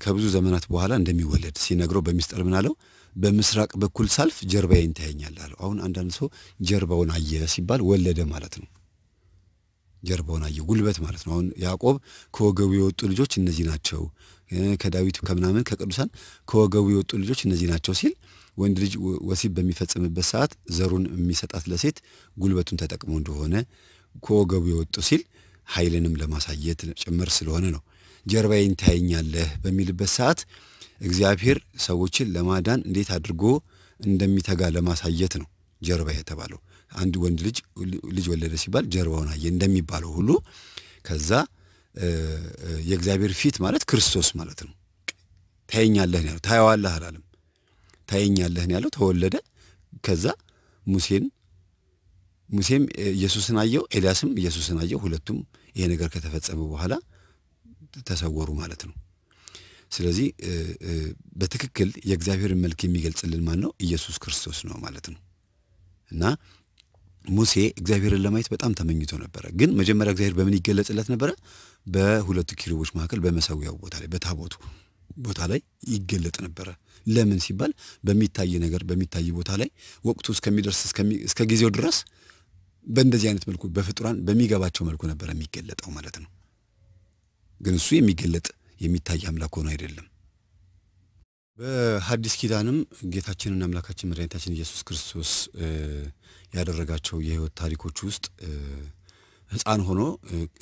ከብዙ ዘመናት በኋላ እንደሚወለድ ሲነግረው በሚስጠር ምን አለው? በምስራቅ በኩል ሳልፍ ጀርባዬን ታያኛል አለው። አሁን አንዳንድ ሰው ጀርባውን አየ ሲባል ወለደ ማለት ነው። ጀርባውን አየ ጉልበት ማለት ነው። አሁን ያዕቆብ ከወገቡ የወጡ ልጆች እነዚህ ናቸው፣ ከዳዊት ከምናምን ከቅዱሳን ከወገቡ የወጡ ልጆች እነዚህ ናቸው ሲል ወንድ ልጅ ወሲብ በሚፈጽምበት ሰዓት ዘሩን የሚሰጣት ለሴት ጉልበቱን ተጠቅሞ እንደሆነ ከወገቡ የወጡ ሲል ኃይልንም ለማሳየት ጭምር ስለሆነ ነው። ጀርባዬን ታየኛለህ በሚልበት ሰዓት እግዚአብሔር ሰዎችን ለማዳን እንዴት አድርጎ እንደሚተጋ ለማሳየት ነው ጀርባ የተባለው። አንድ ወንድ ልጅ ልጅ ወለደ ሲባል ጀርባውን አየ እንደሚባለው ሁሉ ከዛ የእግዚአብሔር ፊት ማለት ክርስቶስ ማለት ነው። ታየኛለህ ነው ያለው። ታየዋለህ አላለም። ታየኛለህን ያለው ተወለደ። ከዛ ሙሴን ሙሴም ኢየሱስን አየው፣ ኤልያስም ኢየሱስን አየው። ሁለቱም ይሄ ነገር ከተፈጸመ በኋላ ተሰወሩ ማለት ነው። ስለዚህ በትክክል የእግዚአብሔርን መልክ የሚገልጽልን ማን ነው? ኢየሱስ ክርስቶስ ነው ማለት ነው እና ሙሴ እግዚአብሔርን ለማየት በጣም ተመኝቶ ነበረ። ግን መጀመሪያ እግዚአብሔር በምን ይገለጽለት ነበረ? በሁለቱ ኪሩቦች መካከል በመሰዊያው ቦታ ላይ በታቦቱ ቦታ ላይ ይገለጥ ነበረ። ለምን ሲባል በሚታይ ነገር በሚታይ ቦታ ላይ ወቅቱ እስከሚደርስ እስከ ጊዜው ድረስ በእንደዚህ አይነት መልኩ በፍጡራን በሚገባቸው መልኩ ነበረ የሚገለጠው ማለት ነው። ግን እሱ የሚገለጥ የሚታይ አምላክ ሆኖ አይደለም። በሐዲስ ኪዳንም ጌታችንና አምላካችን መድኃኒታችን ኢየሱስ ክርስቶስ ያደረጋቸው የህይወት ታሪኮች ውስጥ ህፃን ሆኖ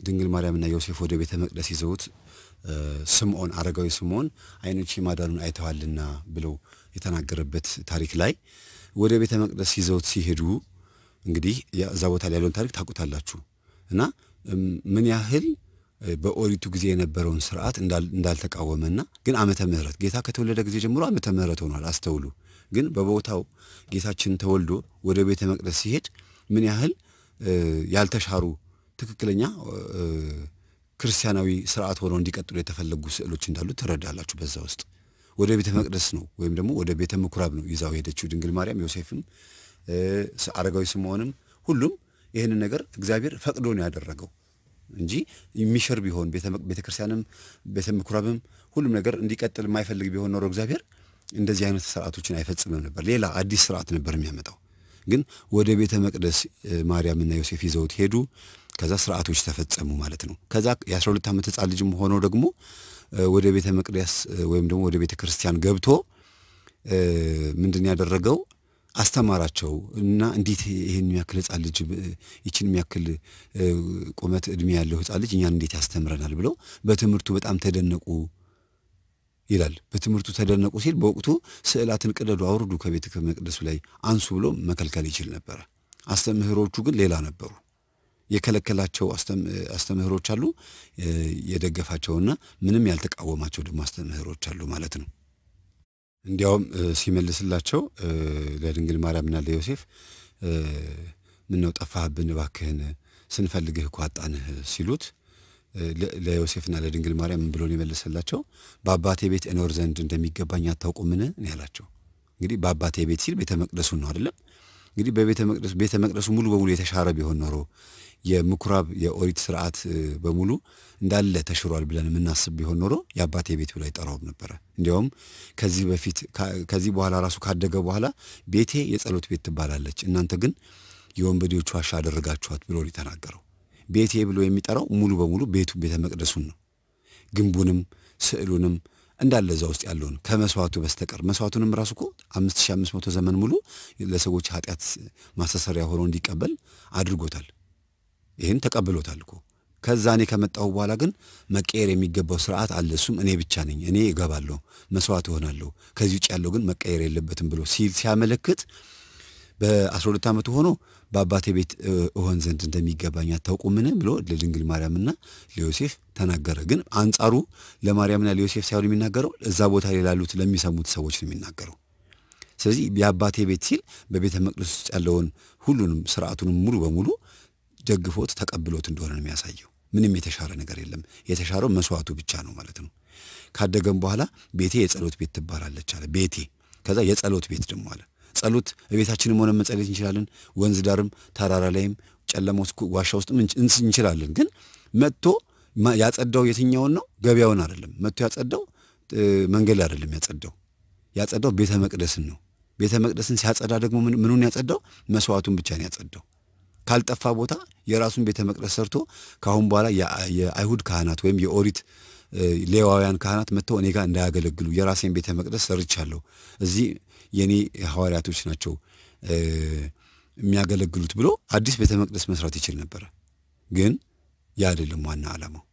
ድንግል ማርያምና ዮሴፍ ወደ ቤተ መቅደስ ይዘውት ስምዖን አረጋዊ ስምዖን አይኖች ማዳኑን አይተዋልና ብሎ የተናገረበት ታሪክ ላይ ወደ ቤተ መቅደስ ይዘውት ሲሄዱ እንግዲህ እዛ ቦታ ላይ ያለውን ታሪክ ታውቁታላችሁ እና ምን ያህል በኦሪቱ ጊዜ የነበረውን ስርዓት እንዳልተቃወመና ግን ዓመተ ምሕረት ጌታ ከተወለደ ጊዜ ጀምሮ ዓመተ ምሕረት ሆኗል። አስተውሉ። ግን በቦታው ጌታችን ተወልዶ ወደ ቤተ መቅደስ ሲሄድ ምን ያህል ያልተሻሩ ትክክለኛ ክርስቲያናዊ ስርዓት ሆነው እንዲቀጥሉ የተፈለጉ ስዕሎች እንዳሉ ትረዳላችሁ። በዛ ውስጥ ወደ ቤተ መቅደስ ነው ወይም ደግሞ ወደ ቤተ ምኩራብ ነው ይዛው ሄደችው ድንግል ማርያም ዮሴፍም አረጋዊ ስምዖንም ሁሉም ይህንን ነገር እግዚአብሔር ፈቅዶ ነው ያደረገው እንጂ የሚሽር ቢሆን ቤተ ክርስቲያንም ቤተ ምኩራብም ሁሉም ነገር እንዲቀጥል የማይፈልግ ቢሆን ኖሮ እግዚአብሔር እንደዚህ አይነት ስርዓቶችን አይፈጽምም ነበር። ሌላ አዲስ ስርዓት ነበር የሚያመጣው። ግን ወደ ቤተ መቅደስ ማርያምና ዮሴፍ ይዘውት ሄዱ። ከዛ ስርዓቶች ተፈጸሙ ማለት ነው። ከዛ የ12 ዓመት ህፃን ልጅም ሆኖ ደግሞ ወደ ቤተ መቅደስ ወይም ደግሞ ወደ ቤተ ክርስቲያን ገብቶ ምንድን ያደረገው አስተማራቸው እና እንዴት ይህን የሚያክል ህፃን ልጅ ይችን የሚያክል ቁመት እድሜ ያለው ህፃን ልጅ እኛን እንዴት ያስተምረናል ብለው በትምህርቱ በጣም ተደነቁ ይላል። በትምህርቱ ተደነቁ ሲል በወቅቱ ስዕላትን ቅደዱ፣ አውርዱ ከቤተ መቅደሱ ላይ አንሱ ብሎ መከልከል ይችል ነበረ። አስተምህሮቹ ግን ሌላ ነበሩ። የከለከላቸው አስተምህሮች አሉ፣ የደገፋቸውና ምንም ያልተቃወማቸው ደግሞ አስተምህሮች አሉ ማለት ነው። እንዲያውም ሲመልስላቸው ለድንግል ማርያምና ለዮሴፍ ምነው ጠፋህብን እባክህን ስንፈልግህ እኮ አጣንህ ሲሉት ለዮሴፍና ለድንግል ማርያም ምን ብሎ የመለሰላቸው? በአባቴ ቤት እኖር ዘንድ እንደሚገባኝ አታውቁምን ነው ያላቸው። እንግዲህ በአባቴ ቤት ሲል ቤተ መቅደሱን ነው አይደለም። እንግዲህ በቤተ መቅደሱ ሙሉ በሙሉ የተሻረ ቢሆን ኖሮ የምኩራብ የኦሪት ስርዓት በሙሉ እንዳለ ተሽሯል ብለን የምናስብ ቢሆን ኖሮ የአባቴ ቤት ብሎ አይጠራውም ነበረ። እንዲያውም ከዚህ በፊት ከዚህ በኋላ ራሱ ካደገ በኋላ ቤቴ የጸሎት ቤት ትባላለች፣ እናንተ ግን የወንበዴዎቹ ዋሻ አደረጋችኋት ብሎ የተናገረው ቤቴ ብሎ የሚጠራው ሙሉ በሙሉ ቤቱ ቤተ መቅደሱን ነው። ግንቡንም ስዕሉንም እንዳለ እዛ ውስጥ ያለውን ከመስዋዕቱ በስተቀር መስዋዕቱንም ራሱ እኮ መቶ ዘመን ሙሉ ለሰዎች ኃጢአት ማስተሰሪያ ሆኖ እንዲቀበል አድርጎታል። ይህን ተቀብሎታል እኮ ከዛ እኔ ከመጣሁ በኋላ ግን መቀየር የሚገባው ስርዓት አለ። እሱም እኔ ብቻ ነኝ፣ እኔ እገባለሁ፣ መስዋዕት እሆናለሁ፣ ከዚህ ውጭ ያለው ግን መቀየር የለበትም ብሎ ሲል ሲያመለክት በ12 ዓመቱ ሆኖ በአባቴ ቤት እሆን ዘንድ እንደሚገባኝ አታውቁምን ብሎ ለድንግል ማርያምና ለዮሴፍ ተናገረ። ግን አንጻሩ ለማርያምና ለዮሴፍ ሳይሆን የሚናገረው እዛ ቦታ ላይ ላሉት ለሚሰሙት ሰዎች ነው የሚናገረው። ስለዚህ የአባቴ ቤት ሲል በቤተ መቅደስ ውስጥ ያለውን ሁሉንም ስርዓቱንም ሙሉ በሙሉ ደግፎት ተቀብሎት እንደሆነ ነው የሚያሳየው። ምንም የተሻረ ነገር የለም። የተሻረው መስዋዕቱ ብቻ ነው ማለት ነው። ካደገም በኋላ ቤቴ የጸሎት ቤት ትባላለች አለ። ቤቴ ከዛ የጸሎት ቤት ደግሞ አለ። ጸሎት ቤታችንም ሆነ መጸለት እንችላለን። ወንዝ ዳርም፣ ተራራ ላይም፣ ጨለማ ውስጥ፣ ዋሻ ውስጥም እንችላለን። ግን መጥቶ ያጸዳው የትኛውን ነው? ገበያውን አይደለም። መጥቶ ያጸዳው መንገድ ላይ አይደለም ያጸዳው፣ ያጸዳው ቤተ መቅደስን ነው። ቤተ መቅደስን ሲያጸዳ ደግሞ ምኑን ያጸዳው? መስዋዕቱን ብቻ ነው ያጸዳው። ካልጠፋ ቦታ የራሱን ቤተ መቅደስ ሰርቶ ከአሁን በኋላ የአይሁድ ካህናት ወይም የኦሪት ሌዋውያን ካህናት መጥተው እኔ ጋር እንዳያገለግሉ የራሴን ቤተ መቅደስ ሰርቻለሁ፣ እዚህ የእኔ ሐዋርያቶች ናቸው የሚያገለግሉት ብሎ አዲስ ቤተ መቅደስ መስራት ይችል ነበረ። ግን ያ አይደለም ዋና ዓላማው።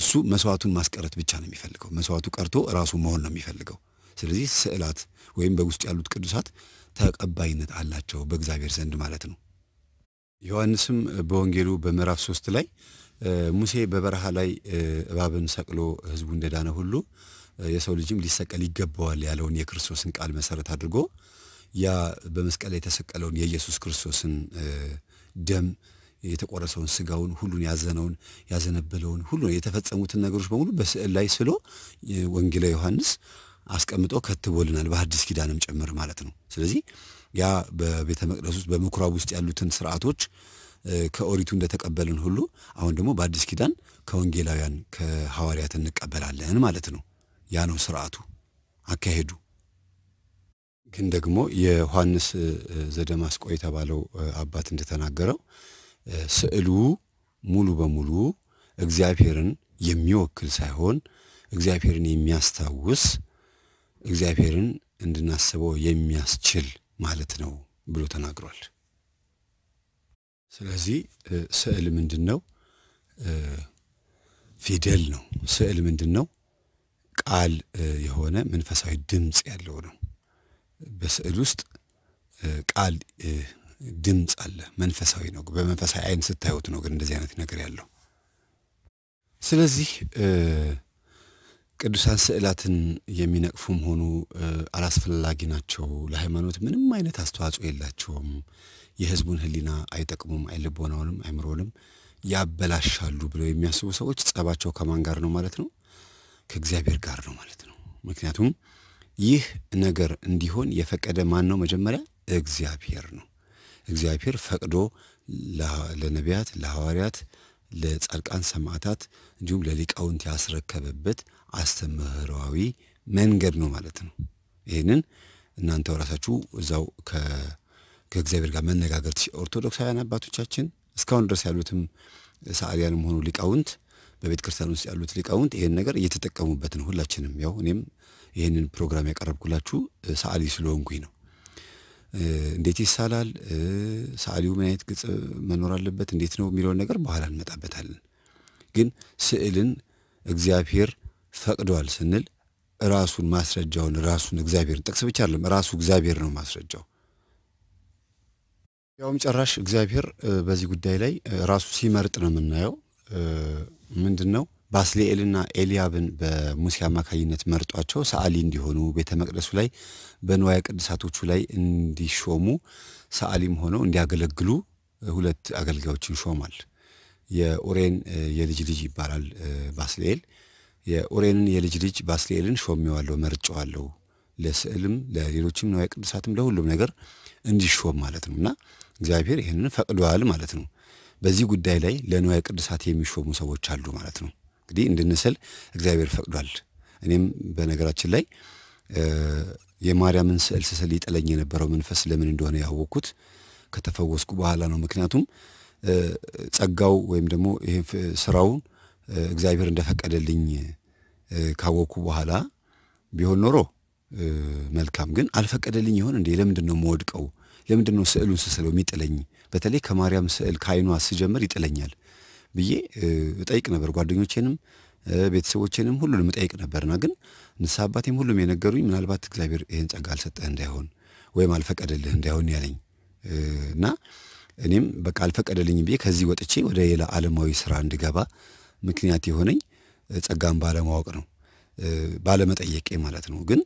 እሱ መስዋዕቱን ማስቀረት ብቻ ነው የሚፈልገው። መስዋዕቱ ቀርቶ ራሱ መሆን ነው የሚፈልገው። ስለዚህ ስዕላት ወይም በውስጥ ያሉት ቅዱሳት ተቀባይነት አላቸው በእግዚአብሔር ዘንድ ማለት ነው። ዮሐንስም በወንጌሉ በምዕራፍ ሶስት ላይ ሙሴ በበረሃ ላይ እባብን ሰቅሎ ህዝቡ እንደዳነ ሁሉ የሰው ልጅም ሊሰቀል ይገባዋል ያለውን የክርስቶስን ቃል መሰረት አድርጎ ያ በመስቀል ላይ የተሰቀለውን የኢየሱስ ክርስቶስን ደም የተቆረሰውን ስጋውን ሁሉን ያዘነውን ያዘነበለውን ሁሉ የተፈጸሙትን ነገሮች በሙሉ በስዕል ላይ ስሎ ወንጌላዊ ዮሐንስ አስቀምጦ ከትቦልናል፣ በአዲስ ኪዳንም ጭምር ማለት ነው። ስለዚህ ያ በቤተ መቅደስ ውስጥ በምኩራብ ውስጥ ያሉትን ስርዓቶች ከኦሪቱ እንደተቀበልን ሁሉ አሁን ደግሞ በአዲስ ኪዳን ከወንጌላውያን ከሐዋርያት እንቀበላለን ማለት ነው። ያ ነው ስርዓቱ አካሄዱ። ግን ደግሞ የዮሐንስ ዘደማስቆ የተባለው አባት እንደተናገረው ስዕሉ ሙሉ በሙሉ እግዚአብሔርን የሚወክል ሳይሆን እግዚአብሔርን የሚያስታውስ እግዚአብሔርን እንድናስበው የሚያስችል ማለት ነው ብሎ ተናግሯል። ስለዚህ ስዕል ምንድን ነው? ፊደል ነው። ስዕል ምንድን ነው? ቃል የሆነ መንፈሳዊ ድምፅ ያለው ነው። በስዕል ውስጥ ቃል ድምፅ አለ። መንፈሳዊ ነው። በመንፈሳዊ አይን ስታዩት ነው ግን እንደዚህ አይነት ነገር ያለው። ስለዚህ ቅዱሳን ስዕላትን የሚነቅፉም ሆኑ አላስፈላጊ ናቸው፣ ለሃይማኖት ምንም አይነት አስተዋጽኦ የላቸውም፣ የህዝቡን ህሊና አይጠቅሙም፣ አይልቦናውንም አይምሮንም ያበላሻሉ ብለው የሚያስቡ ሰዎች ጸባቸው ከማን ጋር ነው ማለት ነው? ከእግዚአብሔር ጋር ነው ማለት ነው። ምክንያቱም ይህ ነገር እንዲሆን የፈቀደ ማን ነው? መጀመሪያ እግዚአብሔር ነው። እግዚአብሔር ፈቅዶ ለነቢያት፣ ለሐዋርያት፣ ለጻድቃን ሰማዕታት እንዲሁም ለሊቃውንት ያስረከበበት አስተምህሯዊ መንገድ ነው ማለት ነው። ይህንን እናንተው ራሳችሁ እዛው ከእግዚአብሔር ጋር መነጋገር ኦርቶዶክሳውያን አባቶቻችን እስካሁን ድረስ ያሉትም ሰዓሊያንም ሆኑ ሊቃውንት በቤተ ክርስቲያን ውስጥ ያሉት ሊቃውንት ይህን ነገር እየተጠቀሙበት ነው። ሁላችንም ያው እኔም ይህንን ፕሮግራም ያቀረብኩላችሁ ሰዓሊ ስለሆንኩኝ ነው። እንዴት ይሳላል፣ ሰዓሊው ምን አይነት ግጽ መኖር አለበት፣ እንዴት ነው የሚለውን ነገር በኋላ እንመጣበታለን። ግን ስዕልን እግዚአብሔር ፈቅዷል ስንል ራሱን ማስረጃውን ራሱን እግዚአብሔርን ጥቅስ ብቻ አለም ራሱ እግዚአብሔር ነው ማስረጃው። ያውም ጭራሽ እግዚአብሔር በዚህ ጉዳይ ላይ ራሱ ሲመርጥ ነው የምናየው። ምንድን ነው ባስሌኤልና ኤልያብን በሙሴ አማካኝነት መርጧቸው ሰዓሊ እንዲሆኑ ቤተ መቅደሱ ላይ በንዋየ ቅድሳቶቹ ላይ እንዲሾሙ ሰዓሊም ሆነው እንዲያገለግሉ ሁለት አገልጋዮችን ሾማል። የኡሬን የልጅ ልጅ ይባላል ባስሌኤል። የኡሬንን የልጅ ልጅ ባስልኤልን ሾሜዋለሁ፣ መርጨዋለሁ ለስዕልም ለሌሎችም ነዋይ ቅዱሳትም ለሁሉም ነገር እንዲሾም ማለት ነው እና እግዚአብሔር ይህንን ፈቅደዋል ማለት ነው። በዚህ ጉዳይ ላይ ለንዋይ ቅዱሳት የሚሾሙ ሰዎች አሉ ማለት ነው። እንግዲህ እንድንስል እግዚአብሔር ፈቅዷል። እኔም በነገራችን ላይ የማርያምን ስዕል ስስል ይጠለኝ የነበረው መንፈስ ለምን እንደሆነ ያወቅኩት ከተፈወስኩ በኋላ ነው። ምክንያቱም ጸጋው ወይም ደግሞ ይህ ስራውን እግዚአብሔር እንደፈቀደልኝ ካወቅኩ በኋላ ቢሆን ኖሮ መልካም፣ ግን አልፈቀደልኝ ይሆን እንዴ? ለምንድን ነው መወድቀው? ለምንድን ነው ስዕሉን ስስለው የሚጥለኝ? በተለይ ከማርያም ስዕል ከአይኗ ስጀምር ይጥለኛል ብዬ እጠይቅ ነበር ጓደኞቼንም ቤተሰቦቼንም ሁሉንም እጠይቅ ነበርና ግን ንስሐ አባቴም ሁሉም የነገሩኝ ምናልባት እግዚአብሔር ይህን ጸጋ አልሰጠህ እንዳይሆን ወይም አልፈቀደልህ እንዳይሆን ያለኝ እና እኔም በቃ አልፈቀደልኝ ብዬ ከዚህ ወጥቼ ወደ ሌላ ዓለማዊ ስራ እንድገባ ምክንያት የሆነኝ ጸጋን ባለማወቅ ነው፣ ባለመጠየቄ ማለት ነው። ግን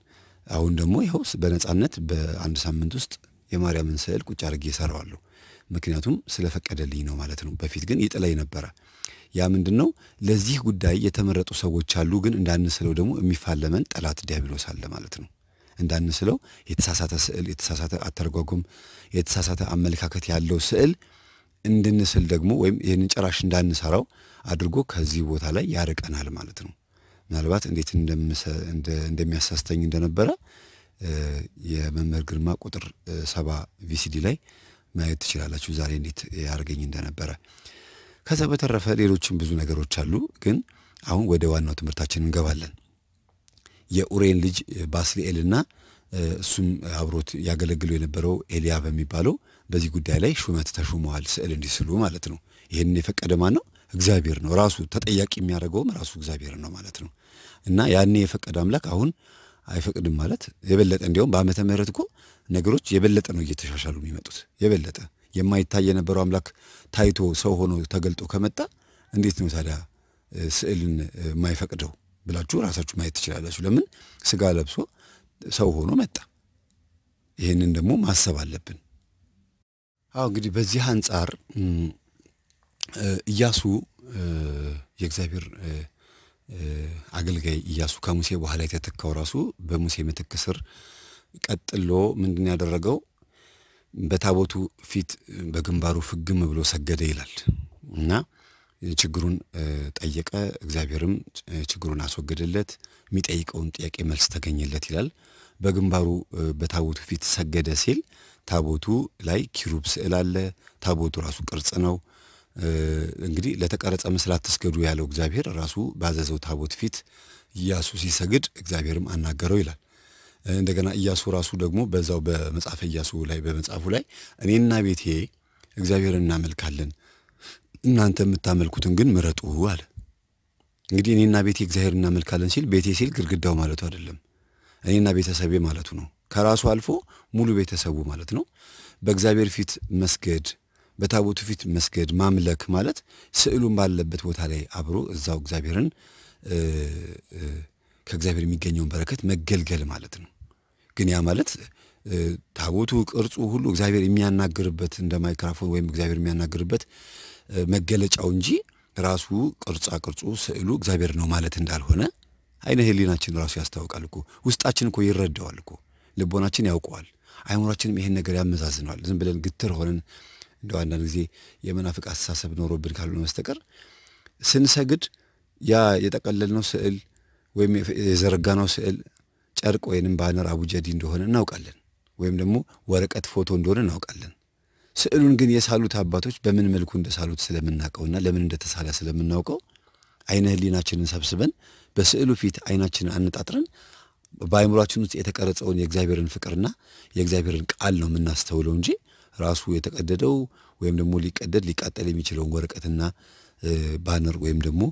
አሁን ደግሞ ይኸው በነጻነት በአንድ ሳምንት ውስጥ የማርያምን ስዕል ቁጭ አድርጌ እሰራዋለሁ። ምክንያቱም ስለፈቀደልኝ ነው ማለት ነው። በፊት ግን ይጥለኝ ነበረ። ያ ምንድን ነው? ለዚህ ጉዳይ የተመረጡ ሰዎች አሉ። ግን እንዳንስለው ደግሞ የሚፋለመን ጠላት ዲያብሎስ አለ ማለት ነው። እንዳንስለው የተሳሳተ ስዕል፣ የተሳሳተ አተረጓጎም፣ የተሳሳተ አመለካከት ያለው ስዕል እንድንስል ደግሞ ወይም ይህንን ጭራሽ እንዳንሰራው አድርጎ ከዚህ ቦታ ላይ ያርቀናል ማለት ነው። ምናልባት እንዴት እንደሚያሳስተኝ እንደነበረ የመምህር ግርማ ቁጥር ሰባ ቪሲዲ ላይ ማየት ትችላላችሁ፣ ዛሬ እንዴት ያደርገኝ እንደነበረ። ከዛ በተረፈ ሌሎችም ብዙ ነገሮች አሉ፣ ግን አሁን ወደ ዋናው ትምህርታችን እንገባለን። የኡሬን ልጅ ባስልኤልና እሱም አብሮት ያገለግሉ የነበረው ኤልያ በሚባለው በዚህ ጉዳይ ላይ ሹመት ተሹመዋል ስዕል እንዲስሉ ማለት ነው። ይህንን የፈቀደ ማን ነው? እግዚአብሔር ነው። ራሱ ተጠያቂ የሚያደርገውም ራሱ እግዚአብሔር ነው ማለት ነው። እና ያኔ የፈቀደ አምላክ አሁን አይፈቅድም ማለት የበለጠ እንዲያውም በዓመተ ምሕረት እኮ ነገሮች የበለጠ ነው እየተሻሻሉ የሚመጡት የበለጠ የማይታይ የነበረው አምላክ ታይቶ ሰው ሆኖ ተገልጦ ከመጣ እንዴት ነው ታዲያ ስዕልን የማይፈቅደው ብላችሁ ራሳችሁ ማየት ትችላላችሁ። ለምን ስጋ ለብሶ ሰው ሆኖ መጣ? ይህንን ደግሞ ማሰብ አለብን። አዎ እንግዲህ በዚህ አንጻር እያሱ የእግዚአብሔር አገልጋይ እያሱ ከሙሴ በኋላ የተተካው ራሱ በሙሴ ምትክ ስር ቀጥሎ ምንድን ያደረገው በታቦቱ ፊት በግንባሩ ፍግም ብሎ ሰገደ ይላል እና ችግሩን ጠየቀ። እግዚአብሔርም ችግሩን አስወገደለት። የሚጠይቀውን ጥያቄ መልስ ተገኘለት ይላል። በግንባሩ በታቦቱ ፊት ሰገደ ሲል ታቦቱ ላይ ኪሩብ ስዕል አለ። ታቦቱ ራሱ ቅርጽ ነው። እንግዲህ ለተቀረጸ ምስል አትስገዱ ያለው እግዚአብሔር ራሱ ባዘዘው ታቦት ፊት ኢያሱ ሲሰግድ እግዚአብሔርም አናገረው ይላል። እንደገና ኢያሱ ራሱ ደግሞ በዛው በመጽሐፈ ኢያሱ ላይ በመጽሐፉ ላይ እኔና ቤቴ እግዚአብሔር እናመልካለን፣ እናንተ የምታመልኩትን ግን ምረጡ አለ። እንግዲህ እኔና ቤቴ እግዚአብሔር እናመልካለን ሲል ቤቴ ሲል ግድግዳው ማለቱ አይደለም፣ እኔና ቤተሰቤ ማለቱ ነው። ከራሱ አልፎ ሙሉ ቤተሰቡ ማለት ነው። በእግዚአብሔር ፊት መስገድ፣ በታቦቱ ፊት መስገድ፣ ማምለክ ማለት ስዕሉን ባለበት ቦታ ላይ አብሮ እዛው እግዚአብሔርን ከእግዚአብሔር የሚገኘውን በረከት መገልገል ማለት ነው። ግን ያ ማለት ታቦቱ ቅርጹ ሁሉ እግዚአብሔር የሚያናግርበት እንደ ማይክራፎን ወይም እግዚአብሔር የሚያናግርበት መገለጫው እንጂ ራሱ ቅርጻ ቅርጹ ስዕሉ እግዚአብሔር ነው ማለት እንዳልሆነ አይነ ህሊናችን ራሱ ያስታውቃል እኮ ውስጣችን እኮ ይረዳዋል እኮ ልቦናችን ያውቀዋል፣ አይምሯችንም ይሄን ነገር ያመዛዝነዋል። ዝም ብለን ግትር ሆነን እንደው አንዳንድ ጊዜ የመናፍቅ አስተሳሰብ ኖሮብን ካልሆነ በስተቀር ስንሰግድ ያ የጠቀለልነው ስዕል ወይም የዘረጋነው ስዕል ጨርቅ ወይንም ባነር አቡጀዲ እንደሆነ እናውቃለን፣ ወይም ደግሞ ወረቀት ፎቶ እንደሆነ እናውቃለን። ስዕሉን ግን የሳሉት አባቶች በምን መልኩ እንደሳሉት ስለምናውቀውና ለምን እንደተሳለ ስለምናውቀው አይነ ህሊናችንን ሰብስበን በስዕሉ ፊት አይናችንን አነጣጥረን በአይምሯችን ውስጥ የተቀረጸውን የእግዚአብሔርን ፍቅርና የእግዚአብሔርን ቃል ነው የምናስተውለው እንጂ ራሱ የተቀደደው ወይም ደግሞ ሊቀደድ ሊቃጠል የሚችለውን ወረቀትና ባነር ወይም ደግሞ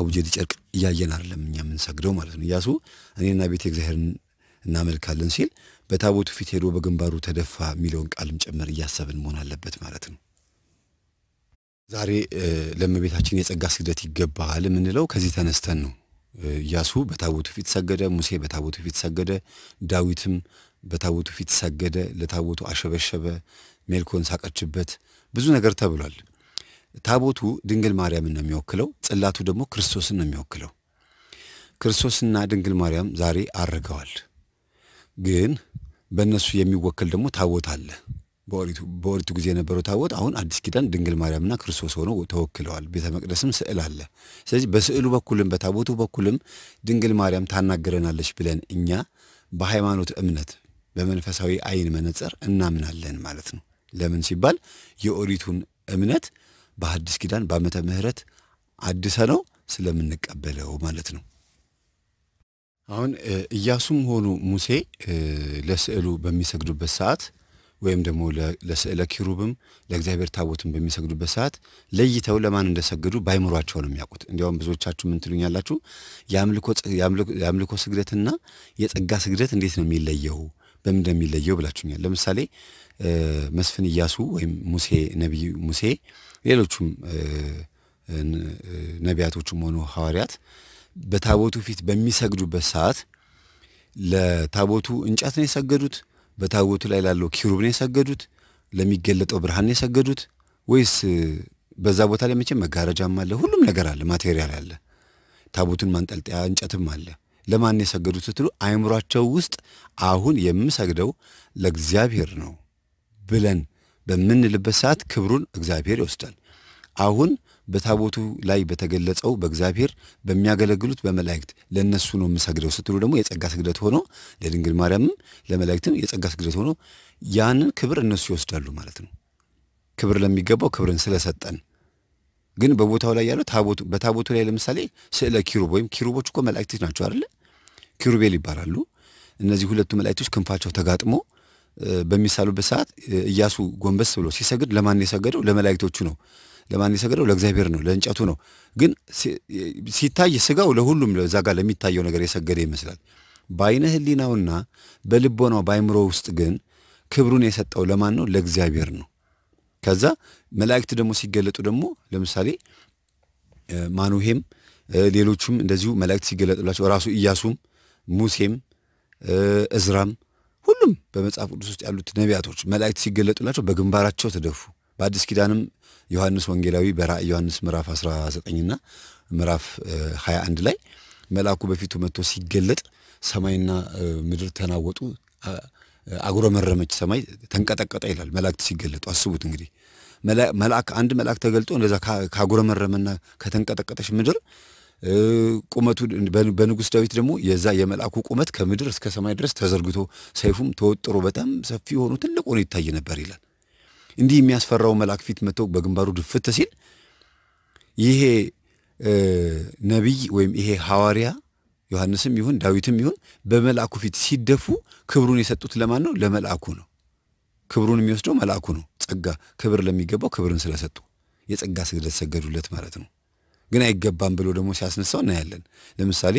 አቡጀዲ ጨርቅ እያየን አይደለም እኛ የምንሰግደው ማለት ነው። ኢያሱ እኔና ቤተ እግዚአብሔርን እናመልካለን ሲል በታቦቱ ፊት ሄዶ በግንባሩ ተደፋ የሚለውን ቃልም ጭምር እያሰብን መሆን አለበት ማለት ነው። ዛሬ ለእመቤታችን የጸጋ ስግደት ይገባሃል የምንለው ከዚህ ተነስተን ነው። ኢያሱ በታቦቱ ፊት ሰገደ፣ ሙሴ በታቦቱ ፊት ሰገደ፣ ዳዊትም በታቦቱ ፊት ሰገደ፣ ለታቦቱ አሸበሸበ፣ ሜልኮን ሳቀችበት፣ ብዙ ነገር ተብሏል። ታቦቱ ድንግል ማርያምን ነው የሚወክለው፣ ጽላቱ ደግሞ ክርስቶስን ነው የሚወክለው። ክርስቶስና ድንግል ማርያም ዛሬ አርገዋል። ግን በእነሱ የሚወክል ደግሞ ታቦት አለ። በኦሪቱ ጊዜ የነበረው ታቦት አሁን አዲስ ኪዳን ድንግል ማርያምና ክርስቶስ ሆኖ ተወክለዋል። ቤተ መቅደስም ስዕል አለ። ስለዚህ በስዕሉ በኩልም በታቦቱ በኩልም ድንግል ማርያም ታናግረናለች ብለን እኛ በሃይማኖት እምነት በመንፈሳዊ አይን መነጽር እናምናለን ማለት ነው። ለምን ሲባል የኦሪቱን እምነት በአዲስ ኪዳን በዓመተ ምሕረት አድሰ ነው ስለምንቀበለው ማለት ነው። አሁን ኢያሱም ሆኑ ሙሴ ለስዕሉ በሚሰግዱበት ሰዓት ወይም ደግሞ ለስዕለ ኪሩብም ለእግዚአብሔር ታቦትን በሚሰግዱበት ሰዓት ለይተው ለማን እንደሰገዱ ባይምሯቸው ነው የሚያውቁት። እንዲያውም ብዙዎቻችሁ ምን ትሉኛላችሁ? የአምልኮ ስግደትና የጸጋ ስግደት እንዴት ነው የሚለየው በምን እንደሚለየው ብላችሁኛል። ለምሳሌ መስፍን እያሱ ወይም ሙሴ ነቢዩ ሙሴ ሌሎቹም ነቢያቶቹም ሆኑ ሐዋርያት በታቦቱ ፊት በሚሰግዱበት ሰዓት ለታቦቱ እንጨት ነው የሰገዱት በታቦቱ ላይ ላለው ኪሩብ ነው የሰገዱት? ለሚገለጠው ብርሃን ነው የሰገዱት? ወይስ በዛ ቦታ ላይ መቼም መጋረጃም አለ፣ ሁሉም ነገር አለ፣ ማቴሪያል አለ፣ ታቦቱን ማንጠልጠያ እንጨትም አለ። ለማን የሰገዱት ስትሉ አይምሯቸው ውስጥ አሁን የምሰግደው ለእግዚአብሔር ነው ብለን በምንልበት ሰዓት ክብሩን እግዚአብሔር ይወስዳል። አሁን በታቦቱ ላይ በተገለጸው በእግዚአብሔር በሚያገለግሉት በመላእክት ለእነሱ ነው የምሰግደው ስትሉ ደግሞ የጸጋ ስግደት ሆኖ ለድንግል ማርያምም ለመላእክትም የጸጋ ስግደት ሆኖ ያንን ክብር እነሱ ይወስዳሉ ማለት ነው። ክብር ለሚገባው ክብርን ስለሰጠን ግን በቦታው ላይ ያለው ታቦቱ በታቦቱ ላይ ለምሳሌ ስዕለ ኪሩብ ወይም ኪሩቦች እኮ መላእክቶች ናቸው አይደለ? ኪሩቤል ይባላሉ። እነዚህ ሁለቱ መላእክቶች ክንፋቸው ተጋጥሞ በሚሳሉበት ሰዓት እያሱ ጎንበስ ብሎ ሲሰግድ ለማን የሰገደው? ለመላእክቶቹ ነው። ለማን የሰገደው? ለእግዚአብሔር ነው፣ ለእንጨቱ ነው። ግን ሲታይ ስጋው ለሁሉም ለዛ ጋር ለሚታየው ነገር የሰገደ ይመስላል። በአይነ ህሊናውና በልቦናው በአይምሮ ውስጥ ግን ክብሩን የሰጠው ለማን ነው? ለእግዚአብሔር ነው። ከዛ መላእክት ደግሞ ሲገለጡ ደግሞ ለምሳሌ ማኑሄም ሌሎቹም እንደዚሁ መላእክት ሲገለጡላቸው ራሱ ኢያሱም ሙሴም እዝራም ሁሉም በመጽሐፍ ቅዱስ ውስጥ ያሉት ነቢያቶች መላእክት ሲገለጡላቸው በግንባራቸው ተደፉ። በአዲስ ኪዳንም ዮሐንስ ወንጌላዊ በራእይ ዮሐንስ ምዕራፍ 19ና ምዕራፍ 21 ላይ መልአኩ በፊቱ መጥቶ ሲገለጥ ሰማይና ምድር ተናወጡ፣ አጉረመረመች፣ ሰማይ ተንቀጠቀጠ ይላል። መላእክት ሲገለጡ አስቡት እንግዲህ መልአክ አንድ መልአክ ተገልጦ እንደዛ ካጉረመረመና ከተንቀጠቀጠች ምድር ቁመቱ በንጉሥ ዳዊት ደግሞ የዛ የመልአኩ ቁመት ከምድር እስከ ሰማይ ድረስ ተዘርግቶ ሰይፉም ተወጥሮ በጣም ሰፊ የሆኑ ትልቅ ሆኖ ይታይ ነበር ይላል። እንዲህ የሚያስፈራው መልአክ ፊት መጥቶ በግንባሩ ድፍት ሲል ይሄ ነቢይ ወይም ይሄ ሐዋርያ ዮሐንስም ይሁን ዳዊትም ይሁን በመልአኩ ፊት ሲደፉ ክብሩን የሰጡት ለማን ነው? ለመልአኩ ነው። ክብሩን የሚወስደው መልአኩ ነው። ጸጋ ክብር ለሚገባው ክብርን ስለሰጡ የጸጋ ስግደት ሰገዱለት ማለት ነው። ግን አይገባም ብሎ ደግሞ ሲያስነሳው እናያለን። ለምሳሌ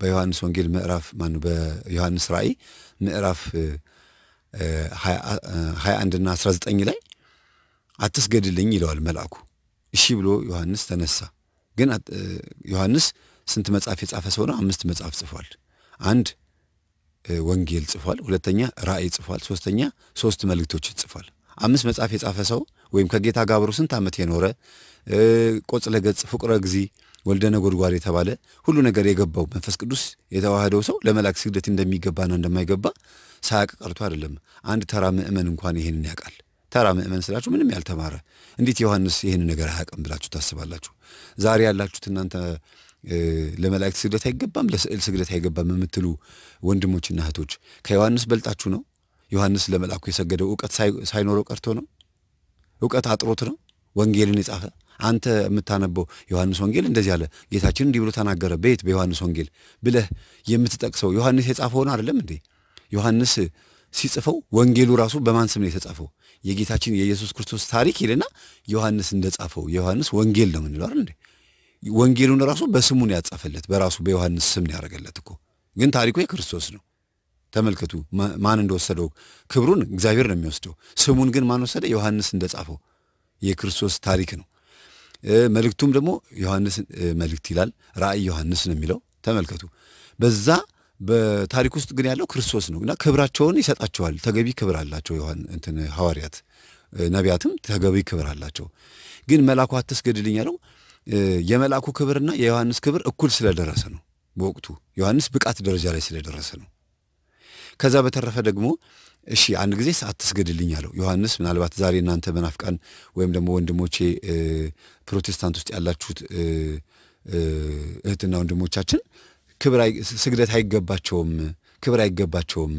በዮሐንስ ወንጌል ምዕራፍ ማነው በዮሐንስ ራእይ ምዕራፍ 21 ና 19 ላይ አትስገድልኝ ይለዋል መልአኩ። እሺ ብሎ ዮሐንስ ተነሳ። ግን ዮሐንስ ስንት መጽሐፍ የጻፈ ሰው ነው? አምስት መጽሐፍ ጽፏል። አንድ ወንጌል ጽፏል፣ ሁለተኛ ራእይ ጽፏል፣ ሶስተኛ ሶስት መልእክቶች ጽፏል። አምስት መጽሐፍ የጻፈ ሰው ወይም ከጌታ ጋር አብሮ ስንት ዓመት የኖረ ቆጽለ ገጽ ፍቁረ ጊዜ ወልደ ነጎድጓድ የተባለ ሁሉ ነገር የገባው መንፈስ ቅዱስ የተዋህደው ሰው ለመላእክት ስግደት እንደሚገባና እንደማይገባ ሳያቅ ቀርቶ አይደለም። አንድ ተራ ምእመን እንኳን ይሄንን ያውቃል። ተራ ምእመን ስላችሁ ምንም ያልተማረ እንዴት ዮሐንስ ይህን ነገር አያውቅም ብላችሁ ታስባላችሁ? ዛሬ ያላችሁት እናንተ ለመላእክት ስግደት አይገባም፣ ለስዕል ስግደት አይገባም የምትሉ ወንድሞችና እህቶች ከዮሐንስ በልጣችሁ ነው? ዮሐንስ ለመልአኩ የሰገደው እውቀት ሳይኖረው ቀርቶ ነው? እውቀት አጥሮት ነው ወንጌልን የጻፈ? አንተ የምታነበው ዮሐንስ ወንጌል እንደዚህ አለ፣ ጌታችን እንዲህ ብሎ ተናገረ፣ በየት በዮሐንስ ወንጌል ብለህ የምትጠቅሰው ዮሐንስ የጻፈውን አይደለም እንዴ? ዮሐንስ ሲጽፈው ወንጌሉ ራሱ በማን ስም ነው የተጻፈው? የጌታችን የኢየሱስ ክርስቶስ ታሪክ ይልና ዮሐንስ እንደጻፈው የዮሐንስ ወንጌል ነው የምንለው አይደል እንዴ? ወንጌሉን ራሱ በስሙ ነው ያጻፈለት፣ በራሱ በዮሐንስ ስም ነው ያደረገለት እኮ። ግን ታሪኩ የክርስቶስ ነው። ተመልከቱ ማን እንደወሰደው። ክብሩን እግዚአብሔር ነው የሚወስደው። ስሙን ግን ማን ወሰደ? ዮሐንስ እንደጻፈው የክርስቶስ ታሪክ ነው። መልእክቱም ደግሞ ዮሐንስ መልእክት ይላል። ራእይ ዮሐንስ ነው የሚለው። ተመልከቱ በዛ በታሪክ ውስጥ ግን ያለው ክርስቶስ ነው እና ክብራቸውን ይሰጣቸዋል። ተገቢ ክብር አላቸው ዮሐን እንትን ሐዋርያት ነቢያትም ተገቢ ክብር አላቸው። ግን መልአኩ አትስገድልኝ ያለው የመልአኩ ክብርና የዮሐንስ ክብር እኩል ስለደረሰ ነው። በወቅቱ ዮሐንስ ብቃት ደረጃ ላይ ስለደረሰ ነው። ከዛ በተረፈ ደግሞ እሺ አንድ ጊዜ አትስገድልኝ አለው ዮሐንስ። ምናልባት ዛሬ እናንተ መናፍቃን ወይም ደግሞ ወንድሞቼ ፕሮቴስታንት ውስጥ ያላችሁት እህትና ወንድሞቻችን ክብር ስግደት አይገባቸውም፣ ክብር አይገባቸውም፣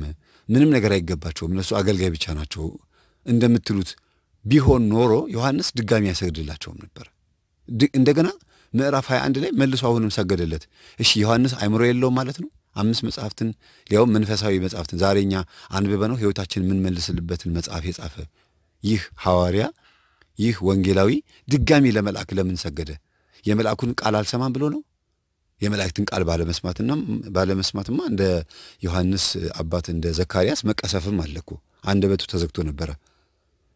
ምንም ነገር አይገባቸውም፣ እነሱ አገልጋይ ብቻ ናቸው እንደምትሉት ቢሆን ኖሮ ዮሐንስ ድጋሚ አይሰግድላቸውም ነበር። እንደገና ምዕራፍ 21 ላይ መልሶ አሁንም ሰገደለት። እሺ ዮሐንስ አይምሮ የለውም ማለት ነው? አምስት መጽሐፍትን ሊያውም መንፈሳዊ መጽሐፍትን ዛሬ እኛ አንብበ ነው ህይወታችን የምንመልስልበትን መጽሐፍ የጻፈ ይህ ሐዋርያ ይህ ወንጌላዊ ድጋሚ ለመልአክ ለምን ሰገደ? የመልአኩን ቃል አልሰማም ብሎ ነው? የመላእክትን ቃል ባለመስማትና ባለመስማትማ እንደ ዮሐንስ አባት እንደ ዘካርያስ መቀሰፍም አለ እኮ አንደበቱ ተዘግቶ ነበረ።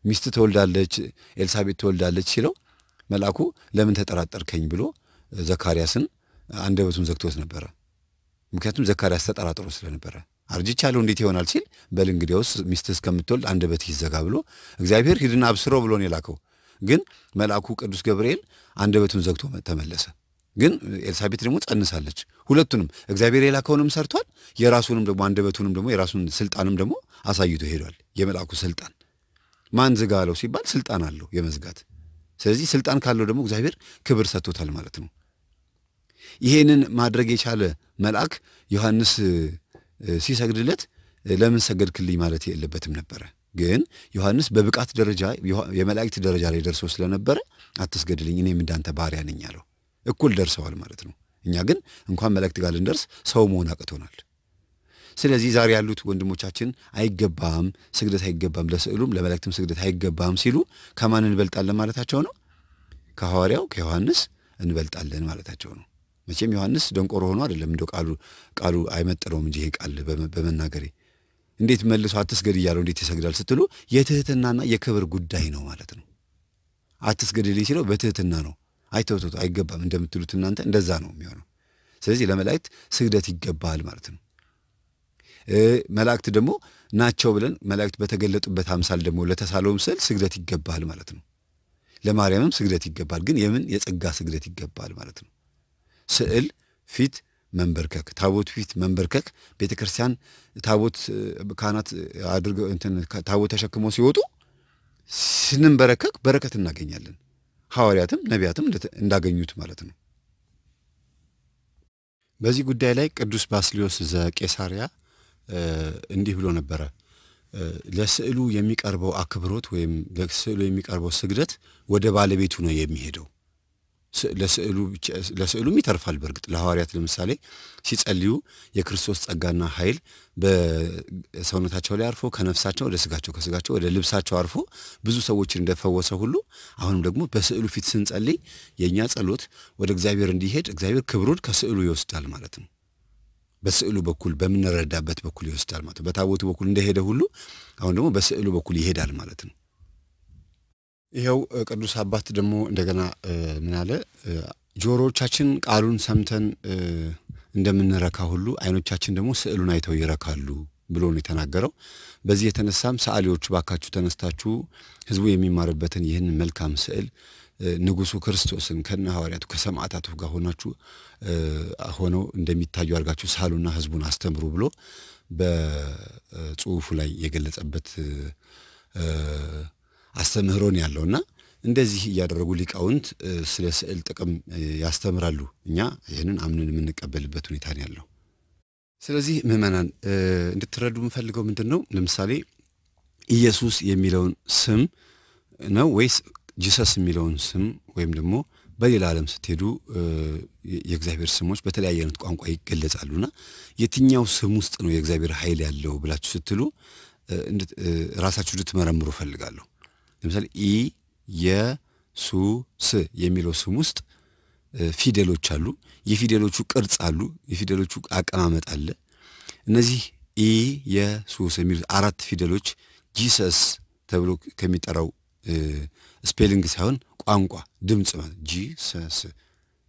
ሚስት ተወልዳለች፣ ኤልሳቤት ተወልዳለች ሲለው መልአኩ ለምን ተጠራጠርከኝ ብሎ ዘካርያስን አንደበቱን ዘግቶት ነበረ። ምክንያቱም ዘካርያስ ተጠራጥሮ ስለነበረ አርጅቻለሁ እንዴት ይሆናል ሲል በል እንግዲያውስ ሚስት እስከምትወልድ አንደበትህ ይዘጋ ብሎ እግዚአብሔር ሂድና አብስሮ ብሎን የላከው። ግን መልአኩ ቅዱስ ገብርኤል አንደበቱን ዘግቶ ተመለሰ። ግን ኤልሳቤጥ ደግሞ ጸንሳለች። ሁለቱንም እግዚአብሔር የላከውንም ሰርቷል፣ የራሱንም ደግሞ አንደበቱንም ደግሞ የራሱን ስልጣንም ደግሞ አሳይቶ ሄዷል። የመልአኩ ስልጣን ማን ዝጋ አለው ሲባል ስልጣን አለው የመዝጋት። ስለዚህ ስልጣን ካለው ደግሞ እግዚአብሔር ክብር ሰጥቶታል ማለት ነው። ይሄንን ማድረግ የቻለ መልአክ ዮሐንስ ሲሰግድለት ለምን ሰገድክልኝ ማለት የለበትም ነበረ። ግን ዮሐንስ በብቃት ደረጃ የመላእክት ደረጃ ላይ ደርሶ ስለነበረ አትስገድልኝ፣ እኔም እንዳንተ ባሪያ ነኝ አለው። እኩል ደርሰዋል ማለት ነው። እኛ ግን እንኳን መለክት ጋር ልንደርስ ሰው መሆን አቅቶናል። ስለዚህ ዛሬ ያሉት ወንድሞቻችን አይገባም፣ ስግደት አይገባም፣ ለስዕሉም ለመለክትም ስግደት አይገባም ሲሉ ከማን እንበልጣለን ማለታቸው ነው? ከሐዋርያው ከዮሐንስ እንበልጣለን ማለታቸው ነው። መቼም ዮሐንስ ደንቆሮ ሆኖ አይደለም እንደ ቃሉ ቃሉ አይመጥነውም እንጂ ይሄ ቃል በመናገሬ እንዴት መልሶ አትስገድ እያለው እንዴት ይሰግዳል ስትሉ የትህትናና የክብር ጉዳይ ነው ማለት ነው። አትስገድልኝ ሲለው በትህትና ነው። አይተውቱት አይገባም እንደምትሉት እናንተ እንደዛ ነው የሚሆነው። ስለዚህ ለመላእክት ስግደት ይገባል ማለት ነው። መላእክት ደግሞ ናቸው ብለን መላእክት በተገለጡበት አምሳል ደግሞ ለተሳለውም ስዕል ስግደት ይገባል ማለት ነው። ለማርያምም ስግደት ይገባል። ግን የምን የጸጋ ስግደት ይገባል ማለት ነው። ስዕል ፊት መንበርከክ፣ ታቦት ፊት መንበርከክ። ቤተ ክርስቲያን ታቦት ካህናት አድርገው ታቦት ተሸክሞ ሲወጡ ስንንበረከክ በረከት እናገኛለን። ሐዋርያትም ነቢያትም እንዳገኙት ማለት ነው። በዚህ ጉዳይ ላይ ቅዱስ ባስሊዮስ ዘቄሳሪያ እንዲህ ብሎ ነበረ። ለስዕሉ የሚቀርበው አክብሮት ወይም ለስዕሉ የሚቀርበው ስግደት ወደ ባለቤቱ ነው የሚሄደው። ለስዕሉም ይተርፋል። በእርግጥ ለሐዋርያት ለምሳሌ ሲጸልዩ የክርስቶስ ጸጋና ኃይል በሰውነታቸው ላይ አርፎ ከነፍሳቸው ወደ ስጋቸው ከስጋቸው ወደ ልብሳቸው አርፎ ብዙ ሰዎችን እንደፈወሰ ሁሉ አሁንም ደግሞ በስዕሉ ፊት ስንጸልይ የእኛ ጸሎት ወደ እግዚአብሔር እንዲሄድ እግዚአብሔር ክብሩን ከስዕሉ ይወስዳል ማለት ነው። በስዕሉ በኩል በምንረዳበት በኩል ይወስዳል ማለት ነው። በታቦቱ በኩል እንደሄደ ሁሉ አሁን ደግሞ በስዕሉ በኩል ይሄዳል ማለት ነው። ይኸው ቅዱስ አባት ደግሞ እንደገና ምን አለ? ጆሮዎቻችን ቃሉን ሰምተን እንደምንረካ ሁሉ አይኖቻችን ደግሞ ስዕሉን አይተው ይረካሉ ብሎ ነው የተናገረው። በዚህ የተነሳም ሰዓሊዎቹ ባካችሁ ተነስታችሁ ህዝቡ የሚማርበትን ይህን መልካም ስዕል ንጉሱ ክርስቶስን ከነ ሐዋርያቱ ከሰማዕታቱ ጋር ሆናችሁ ሆነው እንደሚታዩ አድርጋችሁ ሳሉና ህዝቡን አስተምሩ ብሎ በጽሁፉ ላይ የገለጸበት አስተምህሮን ያለውና እንደዚህ እያደረጉ ሊቃውንት ስለ ስዕል ጥቅም ያስተምራሉ። እኛ ይህንን አምንን የምንቀበልበት ሁኔታ ነው ያለው። ስለዚህ ምዕመናን እንድትረዱ የምፈልገው ምንድን ነው? ለምሳሌ ኢየሱስ የሚለውን ስም ነው ወይስ ጂሰስ የሚለውን ስም ወይም ደግሞ በሌላ ዓለም ስትሄዱ የእግዚአብሔር ስሞች በተለያየ አይነት ቋንቋ ይገለጻሉና የትኛው ስም ውስጥ ነው የእግዚአብሔር ኃይል ያለው ብላችሁ ስትሉ ራሳችሁ ልትመረምሩ እፈልጋለሁ። ለምሳሌ ኢ የሱስ ስ የሚለው ስም ውስጥ ፊደሎች አሉ። የፊደሎቹ ቅርጽ አሉ። የፊደሎቹ አቀማመጥ አለ። እነዚህ ኢ የሱስ የሚሉት አራት ፊደሎች ጂሰስ ተብሎ ከሚጠራው ስፔሊንግ ሳይሆን ቋንቋ ድምፅ ማለት ጂሰስ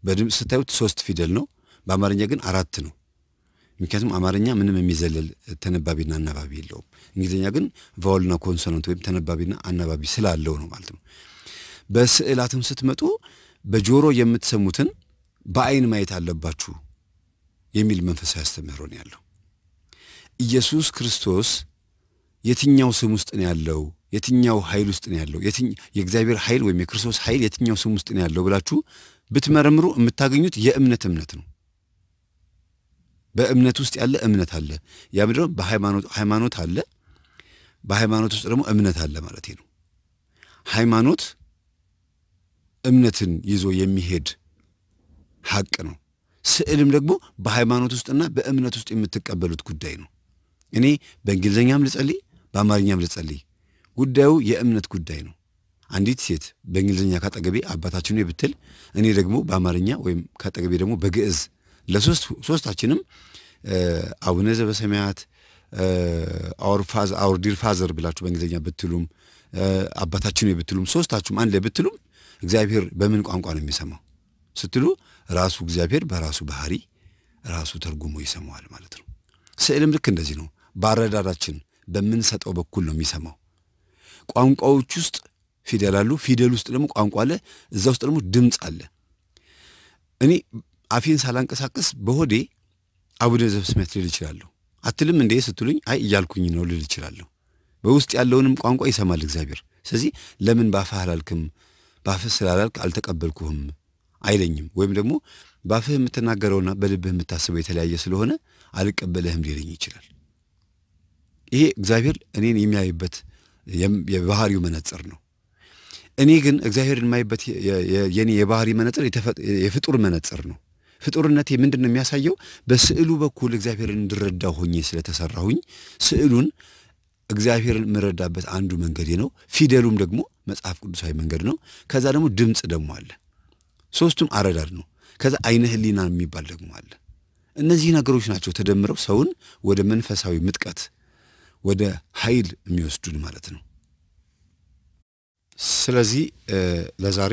በድምፅ ስታዩት ሶስት ፊደል ነው። በአማርኛ ግን አራት ነው። ምክንያቱም አማርኛ ምንም የሚዘልል ተነባቢና አናባቢ የለውም። እንግሊዝኛ ግን ቫውልና ኮንሶናንት ወይም ተነባቢና አናባቢ ስላለው ነው ማለት ነው። በስዕላትም ስትመጡ በጆሮ የምትሰሙትን በአይን ማየት አለባችሁ የሚል መንፈሳዊ አስተምህሮ ነው ያለው። ኢየሱስ ክርስቶስ የትኛው ስም ውስጥ ነው ያለው? የትኛው ኃይል ውስጥ ነው ያለው? የእግዚአብሔር ኃይል ወይም የክርስቶስ ኃይል የትኛው ስም ውስጥ ነው ያለው ብላችሁ ብትመረምሩ የምታገኙት የእምነት እምነት ነው። በእምነት ውስጥ ያለ እምነት አለ። ያ ምንድነው? በሃይማኖት ሃይማኖት አለ። በሃይማኖት ውስጥ ደግሞ እምነት አለ ማለት ነው። ሃይማኖት እምነትን ይዞ የሚሄድ ሀቅ ነው። ስዕልም ደግሞ በሃይማኖት ውስጥና በእምነት ውስጥ የምትቀበሉት ጉዳይ ነው። እኔ በእንግሊዝኛም ልጸልይ፣ በአማርኛም ልጸልይ፣ ጉዳዩ የእምነት ጉዳይ ነው። አንዲት ሴት በእንግሊዝኛ ካጠገቤ አባታችን ብትል እኔ ደግሞ በአማርኛ ወይም ካጠገቤ ደግሞ በግዕዝ ለሶስታችንም አቡነ ዘበሰማያት አወር ፋዝ አወር ዲር ፋዘር ብላችሁ በእንግሊዝኛ ብትሉም አባታችን ብትሉም ሶስታችሁም አንድ ላይ ብትሉም እግዚአብሔር በምን ቋንቋ ነው የሚሰማው ስትሉ ራሱ እግዚአብሔር በራሱ ባህሪ ራሱ ተርጉሞ ይሰማዋል ማለት ነው። ስዕልም ልክ እንደዚህ ነው። በአረዳዳችን በምንሰጠው በኩል ነው የሚሰማው። ቋንቋዎች ውስጥ ፊደል አሉ። ፊደል ውስጥ ደግሞ ቋንቋ አለ። እዛ ውስጥ ደግሞ ድምፅ አለ። እኔ አፌን ሳላንቀሳቀስ በሆዴ አቡነ ዘበሰማያት ልል እችላለሁ። አትልም እንዴ ስትሉኝ፣ አይ እያልኩኝ ነው ልል እችላለሁ። በውስጥ ያለውንም ቋንቋ ይሰማል እግዚአብሔር። ስለዚህ ለምን ባፍህ አላልክም? ባፍህ ስላላልክ አልተቀበልኩህም አይለኝም። ወይም ደግሞ ባፍህ የምትናገረውና በልብህ የምታስበው የተለያየ ስለሆነ አልቀበለህም ሊለኝ ይችላል። ይሄ እግዚአብሔር እኔን የሚያይበት የባህሪው መነጽር ነው። እኔ ግን እግዚአብሔርን የማይበት የኔ የባህሪ መነጽር የፍጡር መነጽር ነው። ፍጡርነቴ ምንድን ነው የሚያሳየው? በስዕሉ በኩል እግዚአብሔርን እንድረዳ ሆኜ ስለተሰራሁኝ ስዕሉን እግዚአብሔርን የምረዳበት አንዱ መንገዴ ነው። ፊደሉም ደግሞ መጽሐፍ ቅዱሳዊ መንገድ ነው። ከዛ ደግሞ ድምፅ ደግሞ አለ። ሶስቱም አረዳድ ነው። ከዛ አይነ ህሊና የሚባል ደግሞ አለ። እነዚህ ነገሮች ናቸው ተደምረው ሰውን ወደ መንፈሳዊ ምጥቀት፣ ወደ ኃይል የሚወስዱን ማለት ነው። ስለዚህ ለዛሬ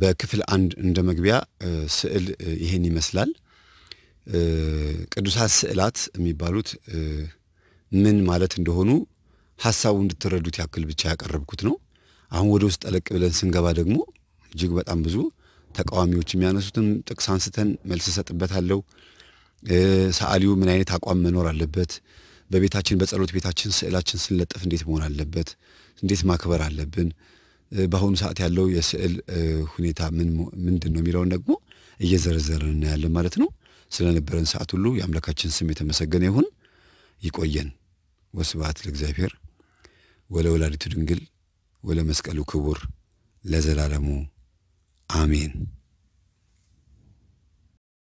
በክፍል አንድ እንደ መግቢያ ስዕል ይሄን ይመስላል። ቅዱሳት ስዕላት የሚባሉት ምን ማለት እንደሆኑ ሀሳቡ እንድትረዱት ያክል ብቻ ያቀረብኩት ነው። አሁን ወደ ውስጥ ጠለቅ ብለን ስንገባ ደግሞ እጅግ በጣም ብዙ ተቃዋሚዎች የሚያነሱትን ጥቅስ አንስተን መልስ እሰጥበታለሁ። ሰዓሊው ምን አይነት አቋም መኖር አለበት? በቤታችን በጸሎት ቤታችን ስዕላችን ስንለጥፍ እንዴት መሆን አለበት? እንዴት ማክበር አለብን? በአሁኑ ሰዓት ያለው የስዕል ሁኔታ ምንድን ነው የሚለውን ደግሞ እየዘረዘረን እናያለን ማለት ነው። ስለነበረን ሰዓት ሁሉ የአምላካችን ስም የተመሰገነ ይሁን። ይቆየን። ወስብሐት ለእግዚአብሔር ወለወላዲቱ ድንግል ወለመስቀሉ ክቡር ለዘላለሙ አሜን።